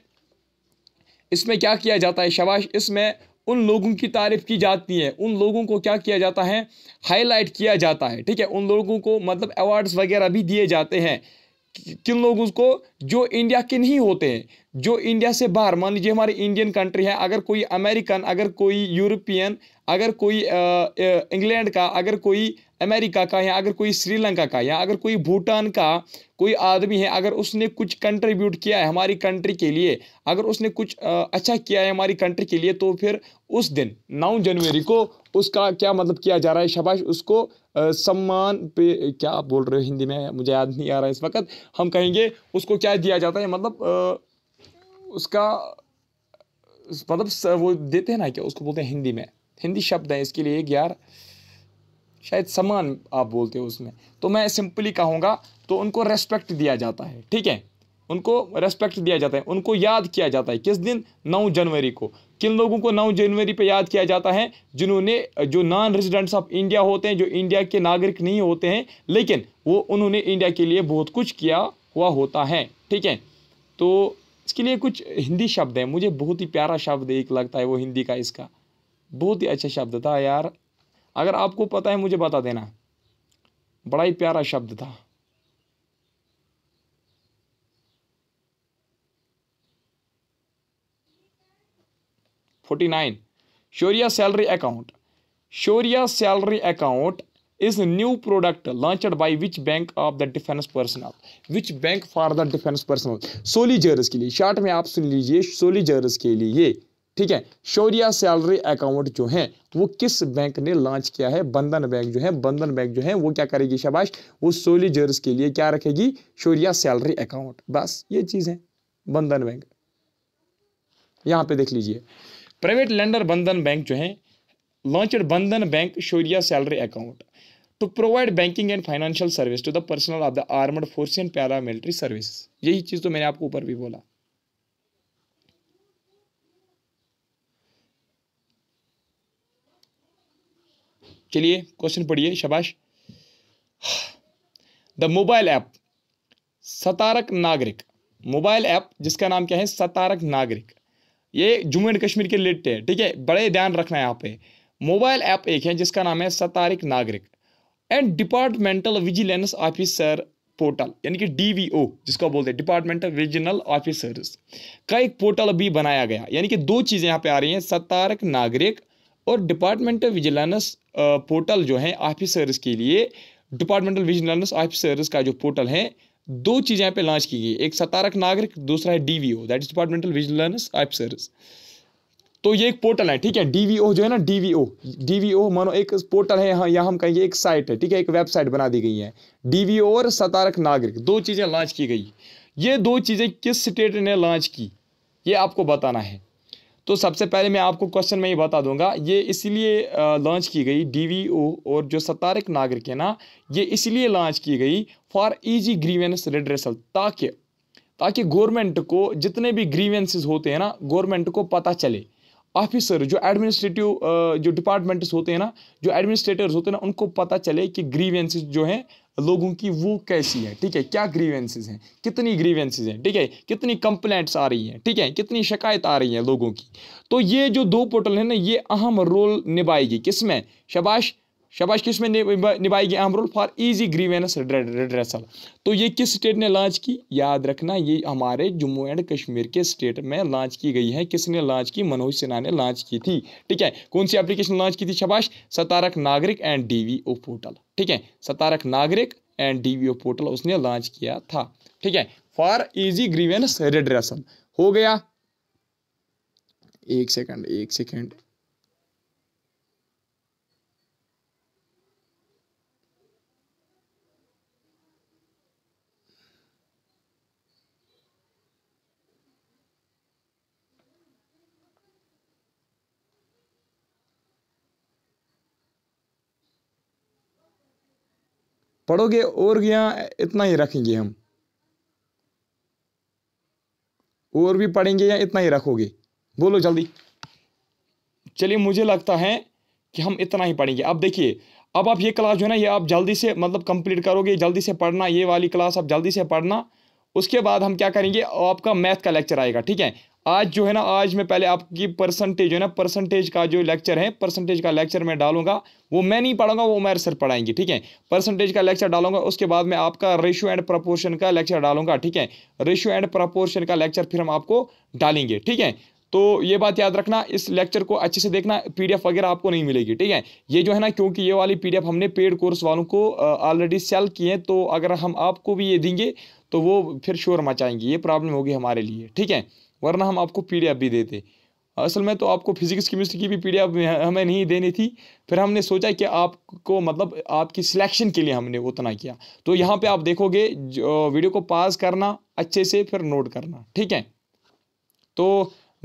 इसमें क्या किया जाता है शबाश इसमें उन लोगों की तारीफ की जाती है उन लोगों को क्या किया जाता है हाईलाइट किया जाता है ठीक है उन लोगों को मतलब अवार्ड्स वगैरह भी दिए जाते हैं किन लोगों को जो इंडिया के नहीं होते हैं जो इंडिया से बाहर मान लीजिए हमारी इंडियन कंट्री है अगर कोई अमेरिकन अगर कोई यूरोपियन अगर कोई इंग्लैंड का अगर कोई अमेरिका का या अगर कोई श्रीलंका का या अगर कोई भूटान का कोई आदमी है अगर उसने कुछ कंट्रीब्यूट किया है हमारी कंट्री के लिए अगर उसने कुछ अच्छा किया है हमारी कंट्री के लिए तो फिर उस दिन नौ जनवरी को उसका क्या मतलब किया जा रहा है शबाश उसको सम्मान पे क्या आप बोल रहे हो हिंदी में मुझे याद नहीं आ रहा इस वक्त हम कहेंगे उसको क्या दिया जाता है मतलब उसका मतलब वो देते हैं ना क्या उसको बोलते हैं हिंदी में हिंदी शब्द है इसके लिए एक यार शायद सम्मान आप बोलते हो उसमें तो मैं सिंपली कहूँगा तो उनको रेस्पेक्ट दिया जाता है ठीक है उनको रेस्पेक्ट दिया जाता है उनको याद किया जाता है किस दिन नौ जनवरी को किन लोगों को नौ जनवरी पर याद किया जाता है जिन्होंने जो नॉन रेजिडेंट्स ऑफ इंडिया होते हैं जो इंडिया के नागरिक नहीं होते हैं लेकिन वो उन्होंने इंडिया के लिए बहुत कुछ किया हुआ होता है ठीक है तो इसके लिए कुछ हिंदी शब्द हैं मुझे बहुत ही प्यारा शब्द एक लगता है वो हिंदी का इसका बहुत ही अच्छा शब्द था यार अगर आपको पता है मुझे बता देना बड़ा ही प्यारा शब्द था forty nine Shoria salary account. Shoria salary account is a new product launched by which bank of the defense personnel? Which bank for the defense personnel? Soldiers के लिए शॉर्ट में आप सुन लीजिए सोलिजर्स के लिए ठीक है शौर्या सैलरी अकाउंट जो है तो वो किस बैंक ने लॉन्च किया है बंधन बैंक जो है बंधन बैंक जो है वो क्या करेगी शबाश वो सोलिजर्स के लिए क्या रखेगी शौर्या सैलरी अकाउंट बस ये चीज़ है बंधन बैंक यहां पे देख लीजिए प्राइवेट लेंडर बंधन बैंक जो है launch Bandhan bank Shaurya salary account to provide banking and financial service to the personnel of the armed force and paramilitary service यही चीज़ तो मैंने आपको ऊपर भी बोला चलिए क्वेश्चन पढ़िए शबाश the mobile app Satark Nagrik mobile app जिसका नाम क्या है सतारक नागरिक ये जम्मू एंड कश्मीर के लिट है ठीक है बड़े ध्यान रखना है यहाँ पे मोबाइल ऐप एक है जिसका नाम है Satark Nagrik and departmental vigilance officer portal यानी कि डीवीओ जिसको बोलते हैं डिपार्टमेंटल रीजनल ऑफिसर्स का एक पोर्टल भी बनाया गया यानी कि दो चीज़ें यहाँ पे आ रही हैं सतारक नागरिक और डिपार्टमेंटल विजिलेंस पोर्टल जो है ऑफिसर्स के लिए डिपार्टमेंटल विजिलेंस ऑफिसर्स का जो पोर्टल है दो चीज़ें यहाँ पे लॉन्च की गई एक सतारक नागरिक दूसरा है O that is departmental vigilance officer तो ये एक पोर्टल है ठीक है डीवीओ जो है ना वी ओ मानो एक पोर्टल है यहाँ यहाँ हम कहेंगे एक साइट है ठीक है एक वेबसाइट बना दी गई है डीवीओ और सतारक नागरिक दो चीज़ें लॉन्च की गई ये दो चीज़ें किस स्टेट ने लॉन्च की ये आपको बताना है तो सबसे पहले मैं आपको क्वेश्चन में ये बता दूंगा ये इसलिए लॉन्च की गई डीवीओ और जो सतारिक नागरिक है ना ये इसलिए लॉन्च की गई फॉर इजी ग्रीवेंस रिड्रेसल ताकि ताकि गवर्नमेंट को जितने भी ग्रीवेंसेस होते हैं ना गवर्नमेंट को पता चले ऑफिसर जो एडमिनिस्ट्रेटिव जो डिपार्टमेंट्स होते हैं ना जो एडमिनिस्ट्रेटर्स होते हैं ना उनको पता चले कि ग्रीवेंसिस जो हैं लोगों की वो कैसी है ठीक है क्या ग्रीवेंसीज हैं कितनी ग्रीवेंसीज हैं ठीक है कितनी कंप्लेंट्स आ रही हैं ठीक है कितनी शिकायत आ रही हैं लोगों की तो ये जो दो पोर्टल है ना ये अहम रोल निभाएगी किसमें शबाश शबाश किस में निभाएगी अहम role for easy grievance redressal तो ये किस स्टेट ने लॉन्च की याद रखना ये हमारे जम्मू एंड कश्मीर के स्टेट में लॉन्च की गई है किसने लॉन्च की मनोज सिन्हा ने लॉन्च की थी ठीक है कौन सी एप्लीकेशन लॉन्च की थी शबाश सतारक नागरिक एंड डीवीओ पोर्टल ठीक है Satark Nagrik and DVO portal उसने लॉन्च किया था ठीक है फॉर इजी ग्रीवेंस रिड्रेसल हो गया एक सेकेंड एक सेकेंड पढ़ोगे और यहाँ इतना ही रखेंगे हम और भी पढ़ेंगे या इतना ही रखोगे बोलो जल्दी चलिए मुझे लगता है कि हम इतना ही पढ़ेंगे अब देखिए अब आप ये क्लास जो है ना ये आप जल्दी से मतलब कंप्लीट करोगे जल्दी से पढ़ना ये वाली क्लास आप जल्दी से पढ़ना उसके बाद हम क्या करेंगे आपका मैथ का लेक्चर आएगा ठीक है आज जो है ना आज मैं पहले आपकी परसेंटेज है ना परसेंटेज का जो लेक्चर है परसेंटेज का लेक्चर मैं डालूंगा वो मैं नहीं पढ़ूंगा वो उमैर सर पढ़ाएंगे ठीक है परसेंटेज का लेक्चर डालूंगा उसके बाद मैं आपका रेशियो एंड प्रपोर्शन का लेक्चर डालूंगा ठीक है रेशियो एंड प्रपोर्शन का लेक्चर फिर हम आपको डालेंगे ठीक है तो ये बात याद रखना इस लेक्चर को अच्छे से देखना पीडीएफ वगैरह आपको नहीं मिलेगी ठीक है ये जो है ना क्योंकि ये वाली पीडीएफ हमने पेड कोर्स वालों को ऑलरेडी सेल किए हैं तो अगर हम आपको भी ये देंगे तो वो फिर शोर मचाएंगे ये प्रॉब्लम होगी हमारे लिए ठीक है वरना हम आपको पी भी देते असल में तो आपको फिजिक्स केमिस्ट्री की भी पी हमें नहीं देनी थी फिर हमने सोचा कि आपको मतलब आपकी सिलेक्शन के लिए हमने उतना किया तो यहाँ पर आप देखोगे वीडियो को पास करना अच्छे से फिर नोट करना ठीक है तो